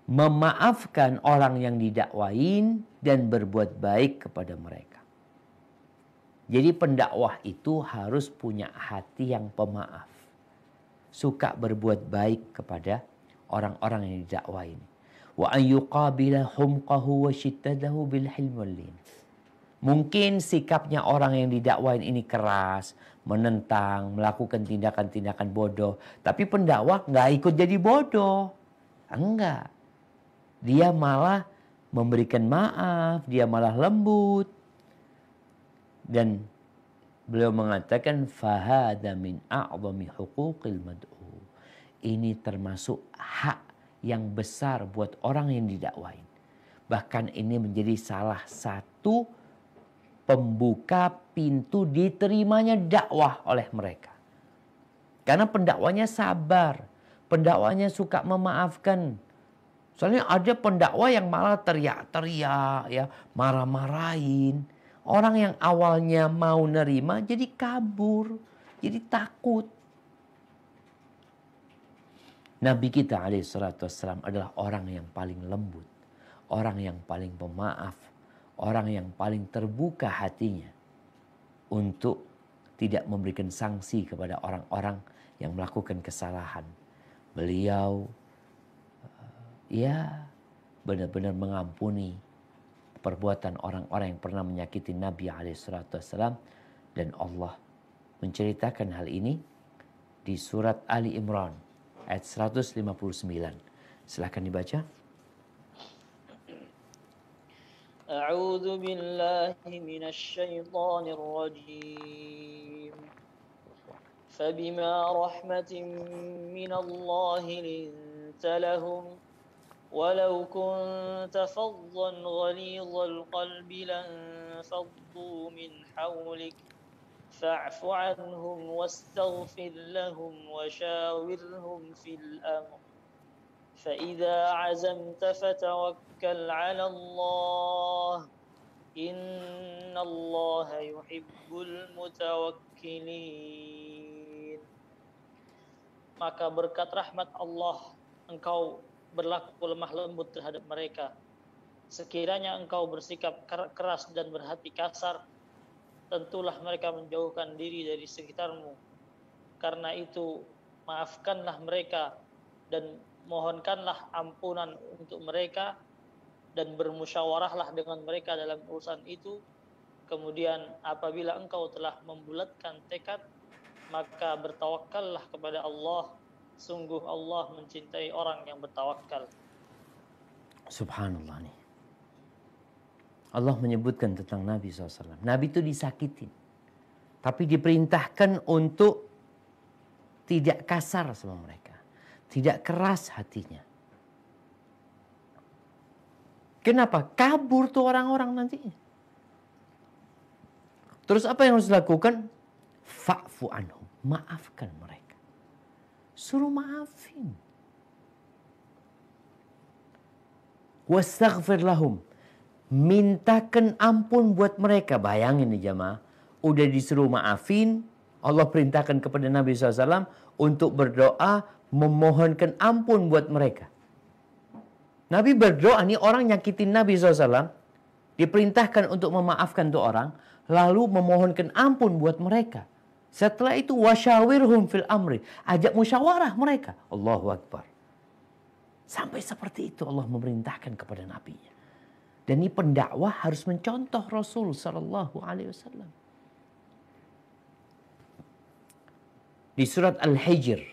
Memaafkan orang yang didakwain dan berbuat baik kepada mereka. Jadi pendakwah itu harus punya hati yang pemaaf. Suka berbuat baik kepada orang-orang yang didakwain. Wa an yuqabila humqahu wa shittadahu bil hilmulin. Mungkin sikapnya orang yang didakwain ini keras, menentang, melakukan tindakan-tindakan bodoh. Tapi pendakwah nggak ikut jadi bodoh. Enggak. Dia malah memberikan maaf, dia malah lembut dan beliau mengatakan fahada min a'zami huquqil mad'u. Ini termasuk hak yang besar buat orang yang didakwain. Bahkan ini menjadi salah satu pembuka pintu diterimanya dakwah oleh mereka. Karena pendakwanya sabar, pendakwanya suka memaafkan. Soalnya ada pendakwa yang malah teriak-teriak ya, marah-marahin, Orang yang awalnya mau nerima jadi kabur, jadi takut. Nabi kita alaihissalam adalah orang yang paling lembut, orang yang paling pemaaf, orang yang paling terbuka hatinya untuk tidak memberikan sanksi kepada orang-orang yang melakukan kesalahan. Beliau eh, ya benar-benar mengampuni perbuatan orang-orang yang pernah menyakiti Nabi Alaihissalam dan Allah menceritakan hal ini di surat Ali Imran ayat 159. Silahkan dibaca. أعوذ بالله من الشيطان الرجيم فبما رحمة من الله لنت لهم ولو كنت فظا غليظ القلب لانفضوا من حولك فاعف عنهم واستغفر لهم وشاورهم في الامر فاذا عزمت فتوكل على الله ان الله يحب المتوكلين maka berkat rahmat Allah engkau berlaku lemah lembut terhadap mereka. Sekiranya engkau bersikap keras dan berhati kasar, tentulah mereka menjauhkan diri dari sekitarmu. Karena itu, maafkanlah mereka dan mohonkanlah ampunan untuk mereka dan bermusyawarahlah dengan mereka dalam urusan itu. Kemudian apabila engkau telah membulatkan tekad, maka bertawakallah kepada Allah Sungguh Allah mencintai orang yang bertawakal. Subhanallah nih. Allah menyebutkan tentang Nabi SAW. Nabi itu disakitin. Tapi diperintahkan untuk tidak kasar sama mereka. Tidak keras hatinya. Kenapa? Kabur tuh orang-orang nanti. Terus apa yang harus dilakukan? Fa'fu anhum. Maafkan mereka suruh maafin. Wastaghfir lahum. Mintakan ampun buat mereka. Bayangin nih jamaah. Udah disuruh maafin. Allah perintahkan kepada Nabi SAW untuk berdoa memohonkan ampun buat mereka. Nabi berdoa nih orang nyakitin Nabi SAW. Diperintahkan untuk memaafkan tuh orang. Lalu memohonkan ampun buat mereka. Setelah itu wasyawirhum fil amri. Ajak musyawarah mereka. Allahu Akbar. Sampai seperti itu Allah memerintahkan kepada nabinya. Dan ini pendakwah harus mencontoh Rasul sallallahu alaihi wasallam. Di surat Al-Hijr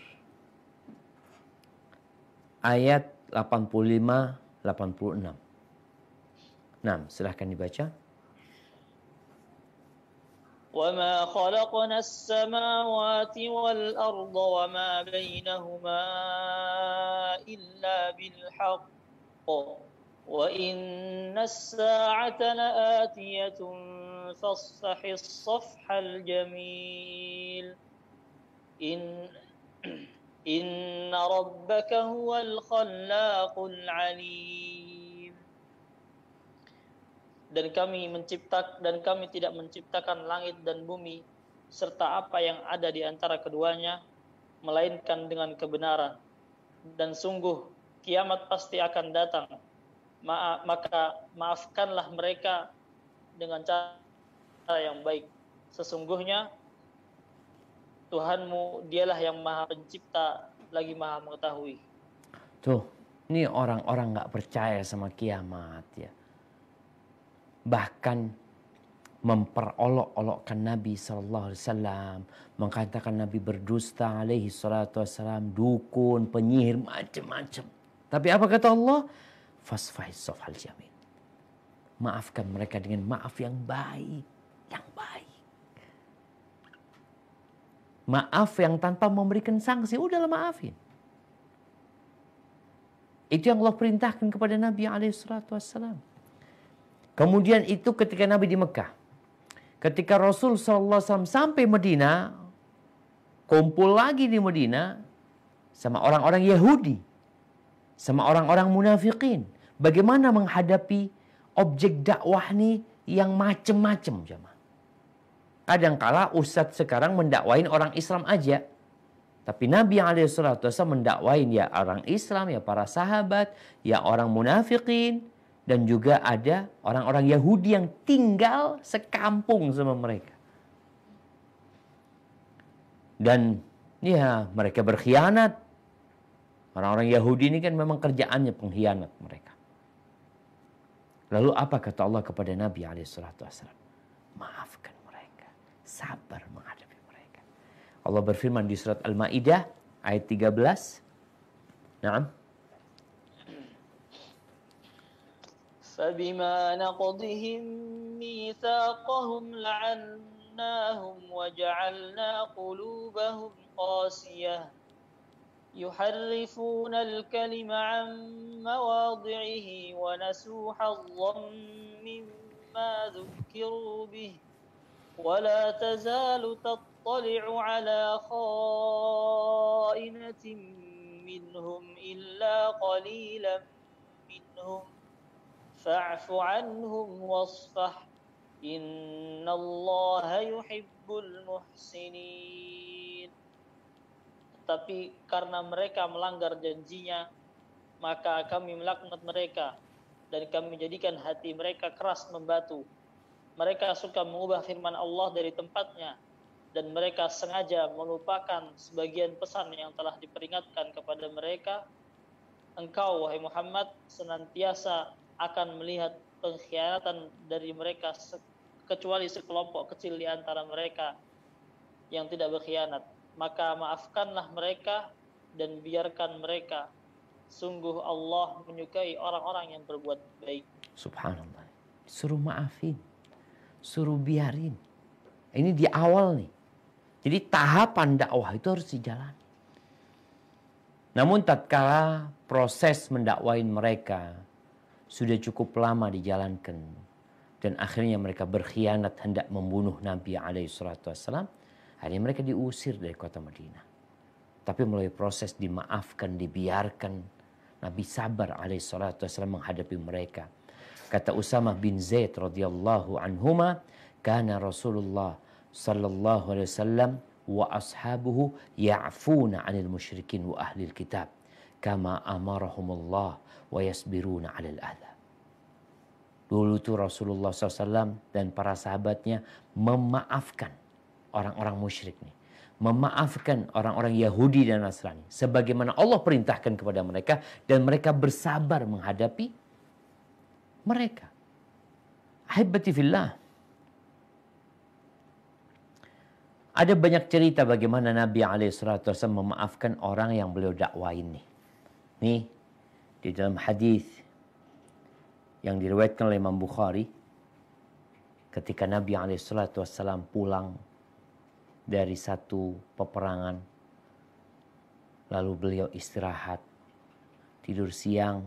ayat 85 86. Nah, silahkan dibaca. وما خلقنا السماوات والأرض وما بينهما إلا بالحق وإن الساعة لآتية فاصفح الصفح الجميل إن إن ربك هو الخلاق العليم dan kami mencipta dan kami tidak menciptakan langit dan bumi serta apa yang ada di antara keduanya melainkan dengan kebenaran dan sungguh kiamat pasti akan datang Ma maka maafkanlah mereka dengan cara yang baik sesungguhnya Tuhanmu dialah yang maha pencipta lagi maha mengetahui tuh ini orang-orang nggak -orang percaya sama kiamat ya bahkan memperolok-olokkan Nabi sallallahu alaihi wasallam, mengatakan Nabi berdusta alaihi salatu wasallam, dukun, penyihir macam-macam. Tapi apa kata Allah? Fasfahi jamin. Maafkan mereka dengan maaf yang baik, yang baik. Maaf yang tanpa memberikan sanksi, udahlah maafin. Itu yang Allah perintahkan kepada Nabi alaihi salatu wasallam. Kemudian itu ketika Nabi di Mekah. Ketika Rasul SAW sampai Medina, kumpul lagi di Medina sama orang-orang Yahudi, sama orang-orang munafikin. Bagaimana menghadapi objek dakwah ini yang macem-macem jemaah. Kadang-kala Ustadz sekarang mendakwain orang Islam aja. Tapi Nabi yang SAW mendakwain ya orang Islam, ya para sahabat, ya orang munafikin, dan juga ada orang-orang Yahudi yang tinggal sekampung sama mereka. Dan ya mereka berkhianat. Orang-orang Yahudi ini kan memang kerjaannya pengkhianat mereka. Lalu apa kata Allah kepada Nabi SAW? Maafkan mereka, sabar menghadapi mereka. Allah berfirman di surat Al-Maidah ayat 13. Naam. فبما نقضهم ميثاقهم لعناهم وجعلنا قلوبهم قاسية يحرفون الكلم عن مواضعه ونسوا حظا مما ذكروا به ولا تزال تطلع على خائنة منهم إلا قليلا منهم فاعف عنهم واصفح إن الله muhsinin tapi karena mereka melanggar janjinya maka kami melaknat mereka dan kami menjadikan hati mereka keras membatu mereka suka mengubah firman Allah dari tempatnya dan mereka sengaja melupakan sebagian pesan yang telah diperingatkan kepada mereka engkau wahai Muhammad senantiasa akan melihat pengkhianatan dari mereka kecuali sekelompok kecil di antara mereka yang tidak berkhianat maka maafkanlah mereka dan biarkan mereka sungguh Allah menyukai orang-orang yang berbuat baik subhanallah suruh maafin suruh biarin ini di awal nih jadi tahapan dakwah itu harus dijalan namun tatkala proses mendakwain mereka sudah cukup lama dijalankan dan akhirnya mereka berkhianat hendak membunuh Nabi alaihi salatu wasallam akhirnya mereka diusir dari kota Madinah tapi melalui proses dimaafkan dibiarkan Nabi sabar alaihi salatu wasallam menghadapi mereka kata Usamah bin Zaid radhiyallahu anhuma kana Rasulullah sallallahu alaihi wasallam wa ashabuhu ya'funa 'anil musyrikin wa ahlil kitab kama amarahumullah wa yasbiruna 'alal adha. Dulu tuh Rasulullah SAW dan para sahabatnya memaafkan orang-orang musyrik nih. Memaafkan orang-orang Yahudi dan Nasrani. Sebagaimana Allah perintahkan kepada mereka. Dan mereka bersabar menghadapi mereka. Ahibati fillah. Ada banyak cerita bagaimana Nabi alaihissalam memaafkan orang yang beliau dakwain nih. Ini di dalam hadis yang diriwayatkan oleh Imam Bukhari ketika Nabi SAW pulang dari satu peperangan lalu beliau istirahat tidur siang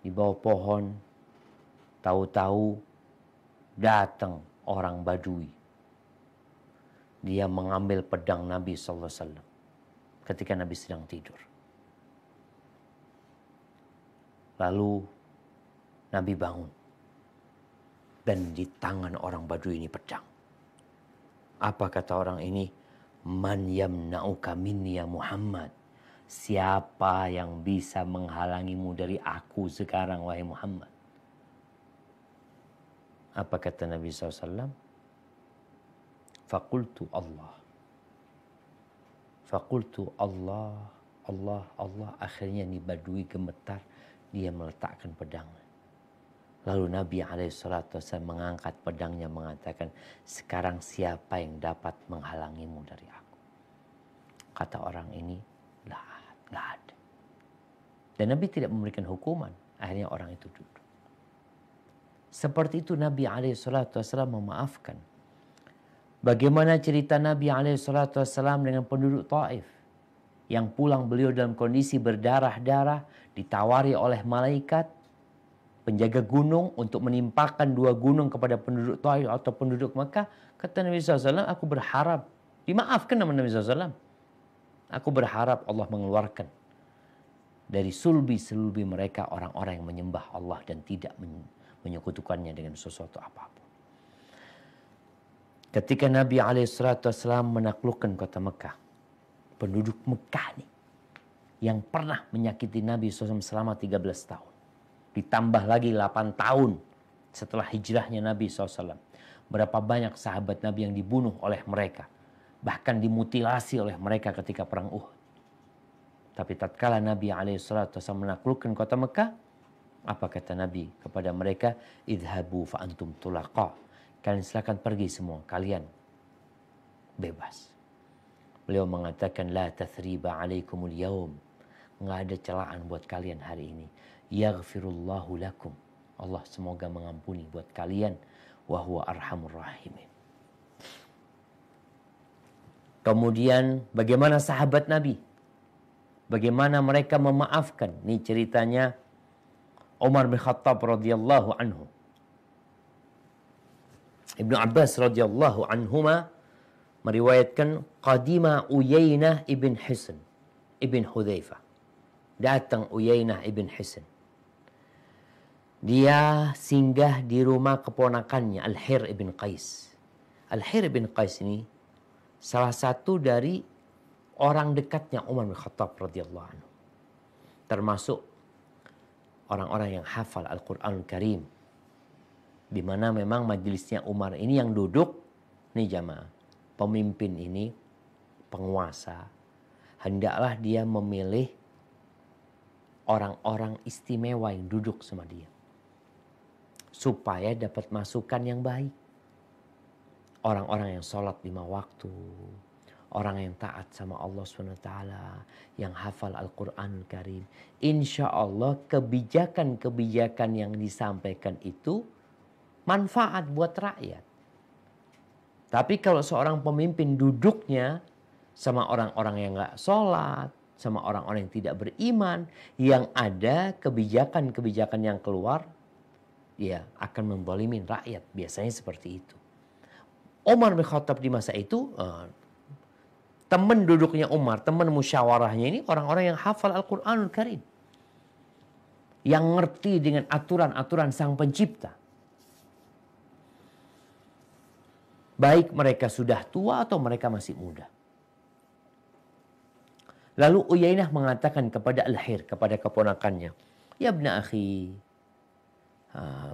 di bawah pohon tahu-tahu datang orang Badui dia mengambil pedang Nabi SAW ketika Nabi sedang tidur Lalu Nabi bangun. Dan di tangan orang Badui ini pedang. Apa kata orang ini? Man yamna'uka minni ya Muhammad. Siapa yang bisa menghalangimu dari aku sekarang wahai Muhammad? Apa kata Nabi SAW? Fakultu Allah. Fakultu Allah, Allah, Allah. Akhirnya nih badui gemetar dia meletakkan pedang. Lalu Nabi Alaihissalam mengangkat pedangnya mengatakan, sekarang siapa yang dapat menghalangimu dari aku? Kata orang ini, lahat, nggak ada. Dan Nabi tidak memberikan hukuman. Akhirnya orang itu duduk. Seperti itu Nabi SAW memaafkan. Bagaimana cerita Nabi SAW dengan penduduk Taif? yang pulang beliau dalam kondisi berdarah-darah ditawari oleh malaikat penjaga gunung untuk menimpakan dua gunung kepada penduduk Taif atau penduduk Mekah kata Nabi SAW aku berharap dimaafkan nama Nabi SAW aku berharap Allah mengeluarkan dari sulbi-sulbi mereka orang-orang yang menyembah Allah dan tidak menyekutukannya dengan sesuatu apapun ketika Nabi SAW menaklukkan kota Mekah penduduk Mekah nih yang pernah menyakiti Nabi SAW selama 13 tahun. Ditambah lagi 8 tahun setelah hijrahnya Nabi SAW. Berapa banyak sahabat Nabi yang dibunuh oleh mereka. Bahkan dimutilasi oleh mereka ketika perang Uhud. Tapi tatkala Nabi SAW menaklukkan kota Mekah, apa kata Nabi kepada mereka? Idhabu fa'antum tulaqa. Kalian silakan pergi semua, kalian bebas. Beliau mengatakan la tathriba alaikumul yaum. Enggak ada celaan buat kalian hari ini. Yaghfirullahu lakum. Allah semoga mengampuni buat kalian wa huwa arhamur rahimin. Kemudian bagaimana sahabat Nabi? Bagaimana mereka memaafkan? Ini ceritanya Umar bin Khattab radhiyallahu anhu. Ibnu Abbas radhiyallahu anhuma meriwayatkan Qadima Uyainah ibn Hisn ibn Hudhaifah. Datang Uyainah ibn Hisn. Dia singgah di rumah keponakannya Al-Hir ibn Qais. Al-Hir ibn Qais ini salah satu dari orang dekatnya Umar bin Khattab radhiyallahu anhu. Termasuk orang-orang yang hafal Al-Qur'an Al Karim. Di mana memang majelisnya Umar ini yang duduk nih jamaah pemimpin ini, penguasa, hendaklah dia memilih orang-orang istimewa yang duduk sama dia. Supaya dapat masukan yang baik. Orang-orang yang sholat lima waktu. Orang yang taat sama Allah SWT. Yang hafal Al-Quran Karim. Insya Allah kebijakan-kebijakan yang disampaikan itu manfaat buat rakyat. Tapi kalau seorang pemimpin duduknya sama orang-orang yang nggak sholat, sama orang-orang yang tidak beriman, yang ada kebijakan-kebijakan yang keluar, ya akan membolimin rakyat. Biasanya seperti itu. Umar bin Khattab di masa itu, eh, teman duduknya Umar, teman musyawarahnya ini orang-orang yang hafal Al-Quranul Karim. Yang ngerti dengan aturan-aturan sang pencipta Baik mereka sudah tua atau mereka masih muda. Lalu Uyainah mengatakan kepada Al-Hir, kepada keponakannya, Ya Ibn akhi,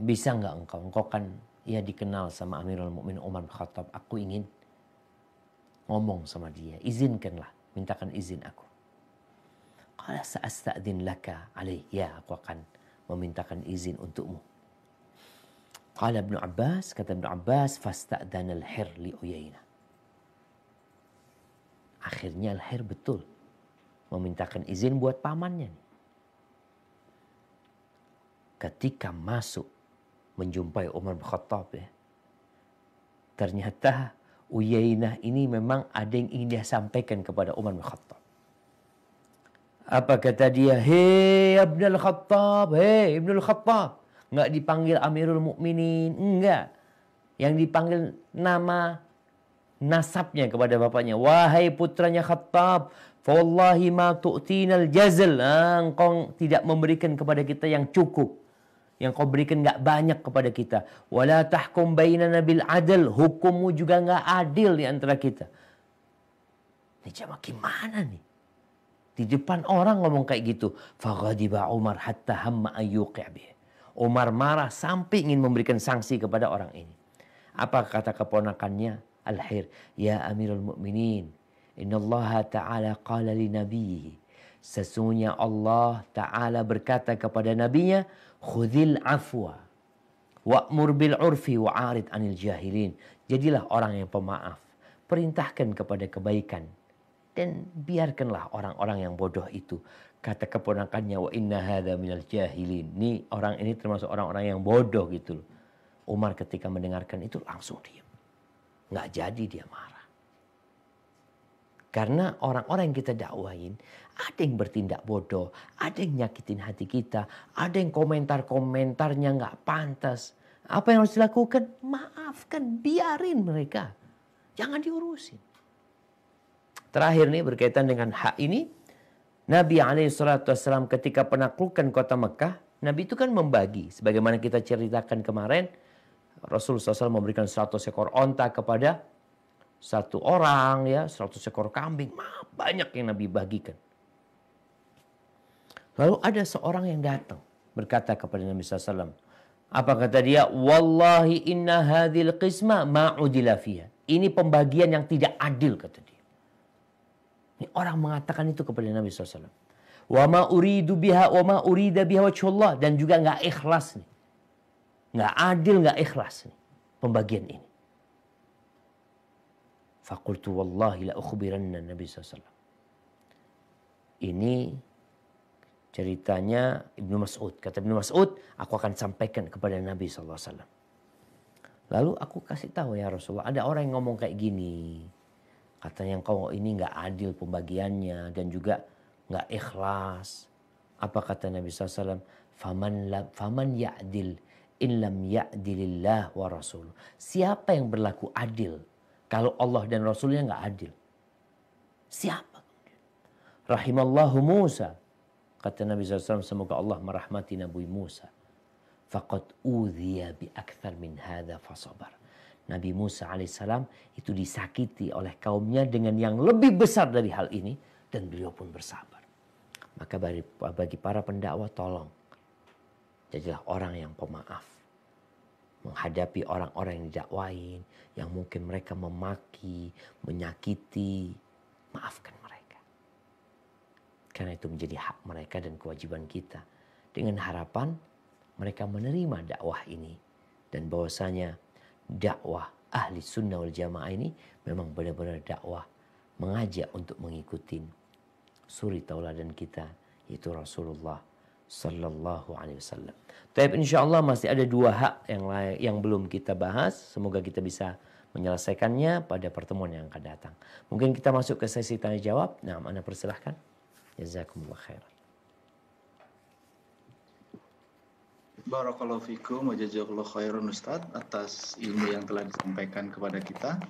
bisa nggak engkau? Engkau kan ya dikenal sama Amirul Mukmin Umar bin Khattab. Aku ingin ngomong sama dia. Izinkanlah, mintakan izin aku. Kalau sa'asta'din laka alaih, ya aku akan memintakan izin untukmu. Qala Ibn Abbas, kata Ibnu Abbas, fasta'dana al-hir li Uyainah. Akhirnya al-hir betul memintakan izin buat pamannya. Ketika masuk menjumpai Umar bin Khattab ya. Ternyata Uyainah ini memang ada yang ingin dia sampaikan kepada Umar bin Khattab. Apa kata dia? Hei Ibn al-Khattab, hei Ibn al-Khattab nggak dipanggil Amirul Mukminin, enggak. Yang dipanggil nama nasabnya kepada bapaknya. Wahai putranya Khattab, wallahi ma tu'tinal jazl. engkau tidak memberikan kepada kita yang cukup. Yang kau berikan nggak banyak kepada kita. Wala tahkum bainana bil adl. Hukummu juga nggak adil di antara kita. Ini jamaah gimana nih? Di depan orang ngomong kayak gitu. Faghadiba Umar hatta hamma ayyuqi' Umar marah sampai ingin memberikan sanksi kepada orang ini. Apa kata keponakannya? Al-Hir, ya Amirul Mukminin, Inna Allah Ta'ala qala li Sesungguhnya Allah Ta'ala berkata kepada nabinya, Khudil afwa. Wa'mur bil urfi wa'arid anil jahilin. Jadilah orang yang pemaaf. Perintahkan kepada kebaikan. Dan biarkanlah orang-orang yang bodoh itu kata keponakannya wa inna hadza minal jahilin. Ini orang ini termasuk orang-orang yang bodoh gitu Umar ketika mendengarkan itu langsung diam. Nggak jadi dia marah. Karena orang-orang yang kita dakwain, ada yang bertindak bodoh, ada yang nyakitin hati kita, ada yang komentar-komentarnya nggak pantas. Apa yang harus dilakukan? Maafkan, biarin mereka. Jangan diurusin. Terakhir nih berkaitan dengan hak ini, Nabi Alaihissalam ketika penaklukan kota Mekah, Nabi itu kan membagi. Sebagaimana kita ceritakan kemarin, Rasul SAW memberikan 100 ekor onta kepada satu orang, ya 100 ekor kambing. Banyak yang Nabi bagikan. Lalu ada seorang yang datang berkata kepada Nabi SAW. Apa kata dia? Wallahi inna hadil qisma ma'udila Ini pembagian yang tidak adil kata dia. Orang mengatakan itu kepada Nabi SAW. Wa ma uridu biha wa ma urida biha wajhullah. Dan juga nggak ikhlas nih. Nggak adil, nggak ikhlas nih. Pembagian ini. Fakultu wallahi la ukhbiranna Nabi SAW. Ini ceritanya Ibnu Mas'ud. Kata Ibnu Mas'ud, aku akan sampaikan kepada Nabi SAW. Lalu aku kasih tahu ya Rasulullah, ada orang yang ngomong kayak gini. Katanya engkau ini nggak adil pembagiannya dan juga nggak ikhlas. Apa kata Nabi SAW? Faman, la, faman ya'dil inlam ya'dilillah wa rasul. Siapa yang berlaku adil kalau Allah dan Rasulnya nggak adil? Siapa? Rahimallahu Musa. Kata Nabi SAW, semoga Allah merahmati Nabi Musa. Fakat udhiya bi akthar min hadha fasabar. Nabi Musa alaihissalam itu disakiti oleh kaumnya dengan yang lebih besar dari hal ini dan beliau pun bersabar. Maka bagi, para pendakwah tolong jadilah orang yang pemaaf. Menghadapi orang-orang yang didakwain, yang mungkin mereka memaki, menyakiti, maafkan mereka. Karena itu menjadi hak mereka dan kewajiban kita. Dengan harapan mereka menerima dakwah ini dan bahwasanya dakwah ahli sunnah wal jamaah ini memang benar-benar dakwah mengajak untuk mengikuti suri tauladan kita yaitu Rasulullah Sallallahu Alaihi Wasallam. Tapi insya Allah masih ada dua hak yang lain, yang belum kita bahas. Semoga kita bisa menyelesaikannya pada pertemuan yang akan datang. Mungkin kita masuk ke sesi tanya jawab. Nah, Anda persilahkan. Jazakumullah khairan. Barakallahu fikum wa jazakallahu khairan Ustaz atas ilmu yang telah disampaikan kepada kita.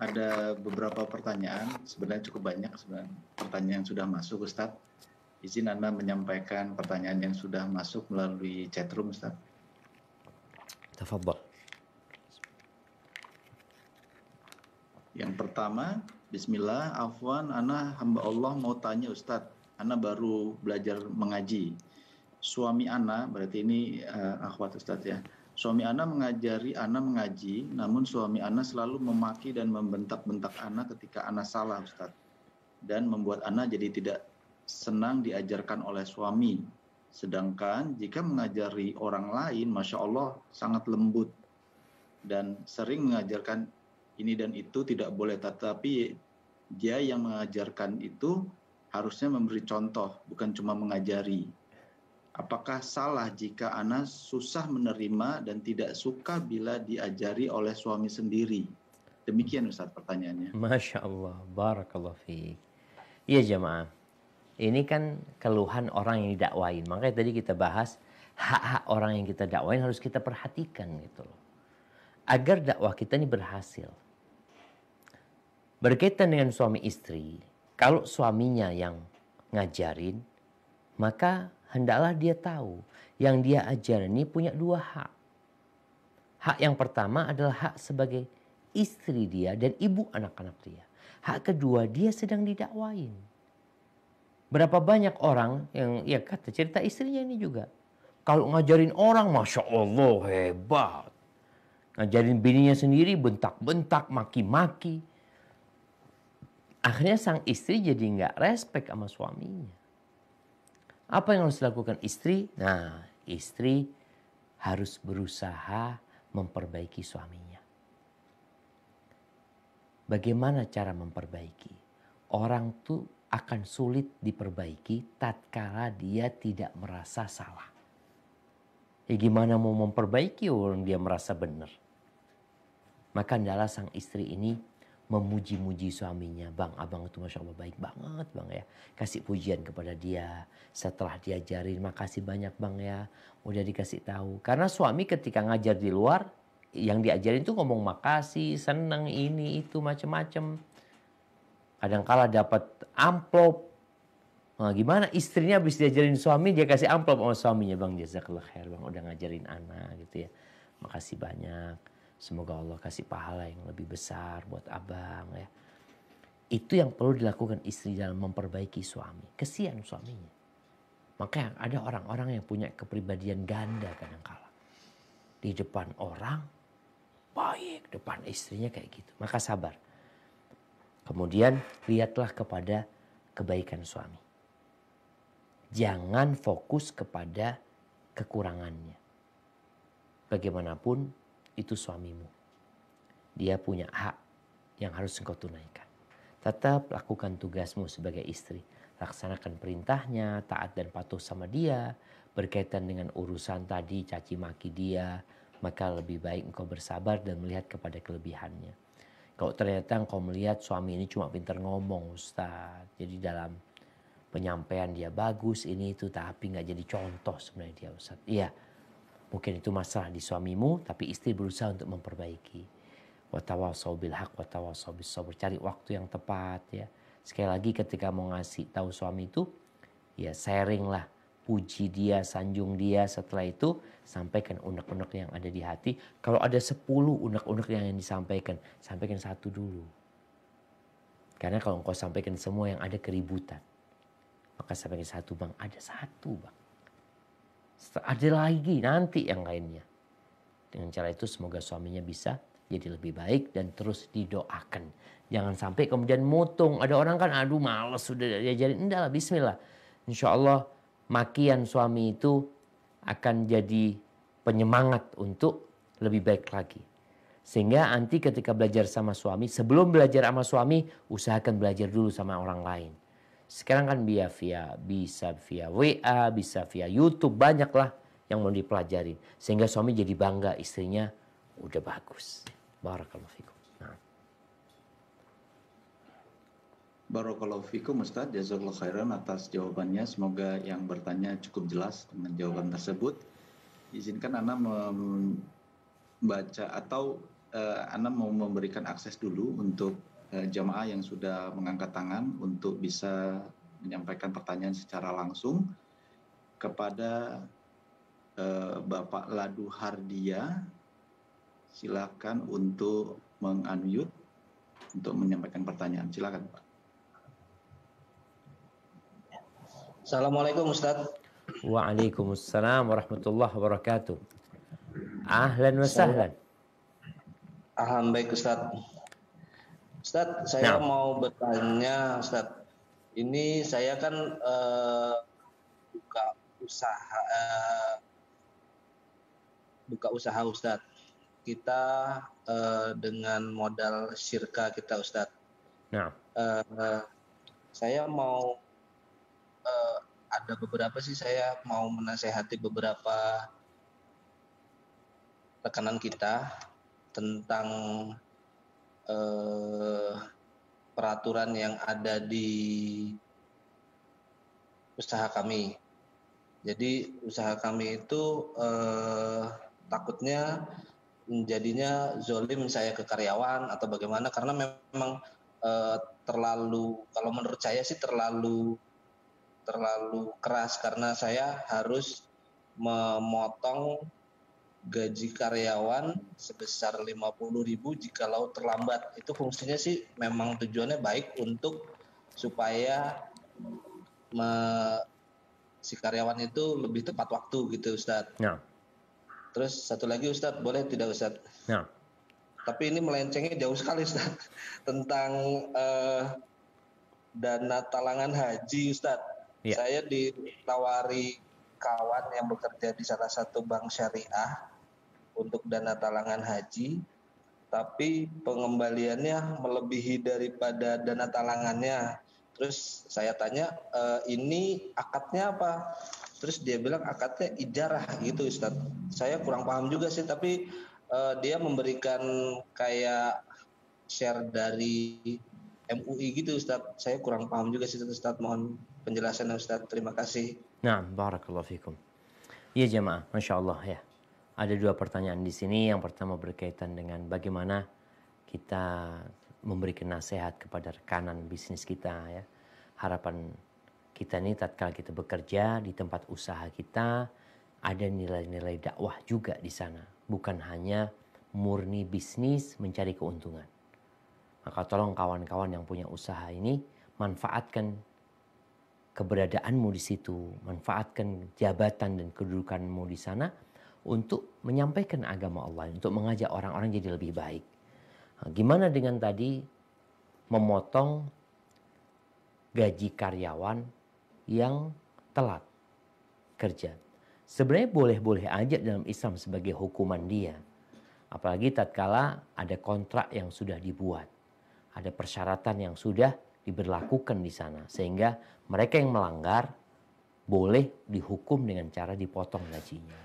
Ada beberapa pertanyaan, sebenarnya cukup banyak sebenarnya pertanyaan yang sudah masuk Ustaz. Izin Anda menyampaikan pertanyaan yang sudah masuk melalui chat room Ustaz. Tafadhol. Yang pertama, Bismillah, Afwan, Ana hamba Allah mau tanya Ustaz. Ana baru belajar mengaji, suami ana berarti ini uh, akhwat ustadz ya suami ana mengajari ana mengaji namun suami ana selalu memaki dan membentak-bentak ana ketika ana salah ustadz dan membuat ana jadi tidak senang diajarkan oleh suami sedangkan jika mengajari orang lain masya Allah sangat lembut dan sering mengajarkan ini dan itu tidak boleh tetapi dia yang mengajarkan itu harusnya memberi contoh bukan cuma mengajari Apakah salah jika Ana susah menerima dan tidak suka bila diajari oleh suami sendiri? Demikian Ustaz pertanyaannya. Masya Allah, Barakallah fi. Iya jemaah, ini kan keluhan orang yang didakwain. Makanya tadi kita bahas hak-hak orang yang kita dakwain harus kita perhatikan gitu loh. Agar dakwah kita ini berhasil. Berkaitan dengan suami istri, kalau suaminya yang ngajarin, maka hendaklah dia tahu yang dia ajar ini punya dua hak. Hak yang pertama adalah hak sebagai istri dia dan ibu anak-anak dia. Hak kedua dia sedang didakwain. Berapa banyak orang yang ya kata cerita istrinya ini juga. Kalau ngajarin orang, masya Allah hebat. Ngajarin bininya sendiri bentak-bentak, maki-maki. Akhirnya sang istri jadi nggak respect sama suaminya. Apa yang harus dilakukan istri? Nah, istri harus berusaha memperbaiki suaminya. Bagaimana cara memperbaiki? Orang tuh akan sulit diperbaiki tatkala dia tidak merasa salah. Ya gimana mau memperbaiki orang dia merasa benar? Maka adalah sang istri ini memuji-muji suaminya. Bang, abang itu Masya Allah baik banget bang ya. Kasih pujian kepada dia. Setelah diajarin, makasih banyak bang ya. Udah dikasih tahu. Karena suami ketika ngajar di luar, yang diajarin tuh ngomong makasih, seneng, ini, itu, macem-macem. Kadangkala dapat amplop. Nah, gimana istrinya habis diajarin suami, dia kasih amplop sama suaminya. Bang, jazakallah khair bang, udah ngajarin anak gitu ya. Makasih banyak Semoga Allah kasih pahala yang lebih besar buat abang ya. Itu yang perlu dilakukan istri dalam memperbaiki suami. Kesian suaminya. Makanya ada orang-orang yang punya kepribadian ganda kadang-kala Di depan orang baik, depan istrinya kayak gitu. Maka sabar. Kemudian lihatlah kepada kebaikan suami. Jangan fokus kepada kekurangannya. Bagaimanapun itu suamimu. Dia punya hak yang harus engkau tunaikan. Tetap lakukan tugasmu sebagai istri. Laksanakan perintahnya, taat dan patuh sama dia. Berkaitan dengan urusan tadi, caci maki dia. Maka lebih baik engkau bersabar dan melihat kepada kelebihannya. Kalau ternyata engkau melihat suami ini cuma pintar ngomong Ustaz. Jadi dalam penyampaian dia bagus ini itu tapi nggak jadi contoh sebenarnya dia Ustaz. Iya Mungkin itu masalah di suamimu, tapi istri berusaha untuk memperbaiki. Watawasau bil hak, watawasau bis Cari waktu yang tepat ya. Sekali lagi ketika mau ngasih tahu suami itu, ya sharing lah. Puji dia, sanjung dia, setelah itu sampaikan unek-unek yang ada di hati. Kalau ada 10 unek-unek yang disampaikan, sampaikan satu dulu. Karena kalau engkau sampaikan semua yang ada keributan. Maka sampaikan satu bang, ada satu bang ada lagi nanti yang lainnya. Dengan cara itu semoga suaminya bisa jadi lebih baik dan terus didoakan. Jangan sampai kemudian mutung. Ada orang kan aduh males sudah diajarin. Enggak lah bismillah. Insya Allah makian suami itu akan jadi penyemangat untuk lebih baik lagi. Sehingga nanti ketika belajar sama suami, sebelum belajar sama suami, usahakan belajar dulu sama orang lain. Sekarang kan via via bisa via WA, bisa via YouTube banyaklah yang mau dipelajari sehingga suami jadi bangga istrinya udah bagus. Barakallahu fikum. Nah. Barakallahu fikum Ustaz, jazakallahu khairan atas jawabannya. Semoga yang bertanya cukup jelas dengan jawaban tersebut. Izinkan Ana membaca atau uh, Ana mau memberikan akses dulu untuk Eh, jamaah yang sudah mengangkat tangan untuk bisa menyampaikan pertanyaan secara langsung kepada eh, Bapak Ladu Hardia. Silakan untuk mengunmute untuk menyampaikan pertanyaan. Silakan Pak. Assalamualaikum Ustaz. Waalaikumsalam warahmatullahi wabarakatuh. Ahlan wa sahlan. Ahlan Ustaz. Ustaz, saya nah. mau bertanya, Ustadz. Ini saya kan uh, buka usaha, uh, buka usaha Ustadz. Kita uh, dengan modal sirka kita Ustadz. Nah. Uh, saya mau uh, ada beberapa sih saya mau menasehati beberapa rekanan kita tentang eh, peraturan yang ada di usaha kami. Jadi usaha kami itu eh, takutnya jadinya zolim saya ke karyawan atau bagaimana karena memang eh, terlalu kalau menurut saya sih terlalu terlalu keras karena saya harus memotong gaji karyawan sebesar lima puluh ribu jika jikalau terlambat. Itu fungsinya sih memang tujuannya baik untuk supaya me, si karyawan itu lebih tepat waktu gitu Ustadz. Ya. Terus satu lagi Ustadz, boleh tidak Ustadz? Ya. Tapi ini melencengnya jauh sekali Ustadz tentang eh, dana talangan haji Ustadz. Ya. Saya ditawari kawan yang bekerja di salah satu bank syariah untuk dana talangan haji, tapi pengembaliannya melebihi daripada dana talangannya. Terus saya tanya, e, ini akadnya apa? Terus dia bilang akadnya ijarah gitu Ustaz. Saya kurang paham juga sih, tapi e, dia memberikan kayak share dari MUI gitu Ustaz. Saya kurang paham juga sih Ustaz. Mohon penjelasan Ustaz. Terima kasih. Nah, barakallahu fikum. Iya jemaah, masya Allah ya. Ada dua pertanyaan di sini. Yang pertama berkaitan dengan bagaimana kita memberikan nasihat kepada rekanan bisnis kita ya. Harapan kita ini tatkala kita bekerja di tempat usaha kita ada nilai-nilai dakwah juga di sana. Bukan hanya murni bisnis mencari keuntungan. Maka tolong kawan-kawan yang punya usaha ini manfaatkan keberadaanmu di situ, manfaatkan jabatan dan kedudukanmu di sana untuk menyampaikan agama Allah, untuk mengajak orang-orang jadi lebih baik. Nah, gimana dengan tadi memotong gaji karyawan yang telat kerja? Sebenarnya boleh-boleh aja dalam Islam sebagai hukuman dia. Apalagi tatkala ada kontrak yang sudah dibuat, ada persyaratan yang sudah diberlakukan di sana sehingga mereka yang melanggar boleh dihukum dengan cara dipotong gajinya.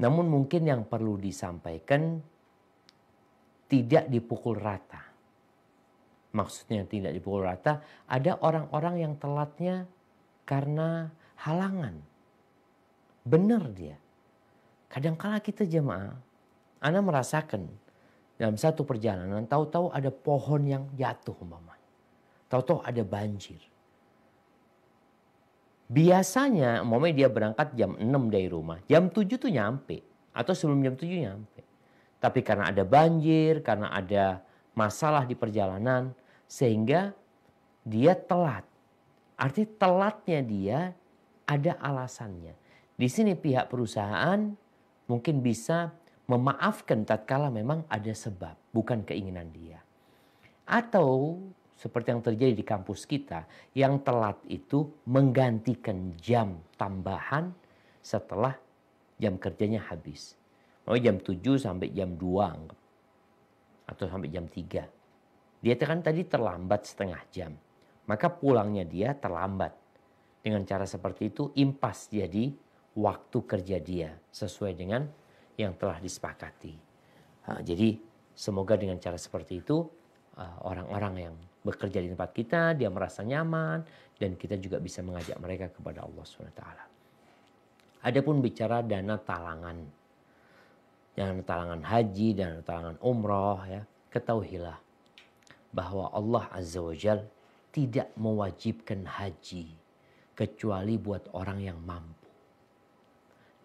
Namun mungkin yang perlu disampaikan tidak dipukul rata. Maksudnya tidak dipukul rata, ada orang-orang yang telatnya karena halangan. Benar dia. Kadangkala kita jemaah, Anda merasakan dalam satu perjalanan tahu-tahu ada pohon yang jatuh umpama Tahu-tahu ada banjir. Biasanya mome dia berangkat jam 6 dari rumah. Jam 7 tuh nyampe. Atau sebelum jam 7 nyampe. Tapi karena ada banjir, karena ada masalah di perjalanan. Sehingga dia telat. Arti telatnya dia ada alasannya. Di sini pihak perusahaan mungkin bisa memaafkan tatkala memang ada sebab, bukan keinginan dia. Atau seperti yang terjadi di kampus kita, yang telat itu menggantikan jam tambahan setelah jam kerjanya habis. Mau jam 7 sampai jam 2 atau sampai jam 3. Dia kan tadi terlambat setengah jam. Maka pulangnya dia terlambat. Dengan cara seperti itu impas jadi waktu kerja dia sesuai dengan yang telah disepakati. Nah, jadi semoga dengan cara seperti itu ah, orang-orang yang bekerja di tempat kita, dia merasa nyaman, dan kita juga bisa mengajak mereka kepada Allah Subhanahu Taala. Adapun bicara dana talangan, dana talangan haji, dana talangan umroh, ya, ketahuilah bahwa Allah Azza wa Jal tidak mewajibkan haji kecuali buat orang yang mampu.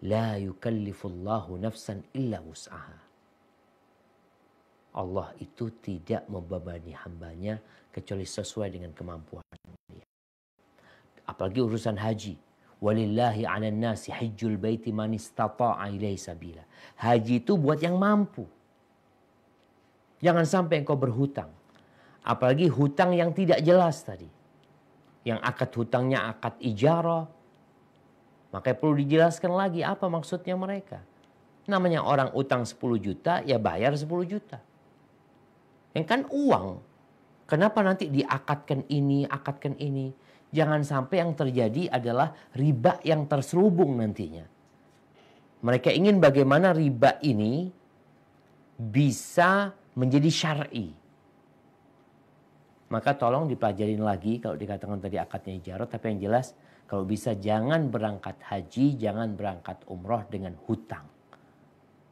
La yukallifullahu nafsan illa wus'aha. Allah itu tidak membebani hambanya kecuali sesuai dengan kemampuan dia. Apalagi urusan haji. Walillahi 'alan nasi hajjul baiti man istata'a ilaihi sabila. Haji itu buat yang mampu. Jangan sampai engkau berhutang. Apalagi hutang yang tidak jelas tadi. Yang akad hutangnya akad ijarah. Makanya perlu dijelaskan lagi apa maksudnya mereka. Namanya orang utang 10 juta ya bayar 10 juta. Yang kan uang Kenapa nanti diakatkan ini, akatkan ini? Jangan sampai yang terjadi adalah riba yang terselubung nantinya. Mereka ingin bagaimana riba ini bisa menjadi syar'i. Maka tolong dipelajarin lagi kalau dikatakan tadi akadnya jarot, tapi yang jelas kalau bisa jangan berangkat haji, jangan berangkat umroh dengan hutang.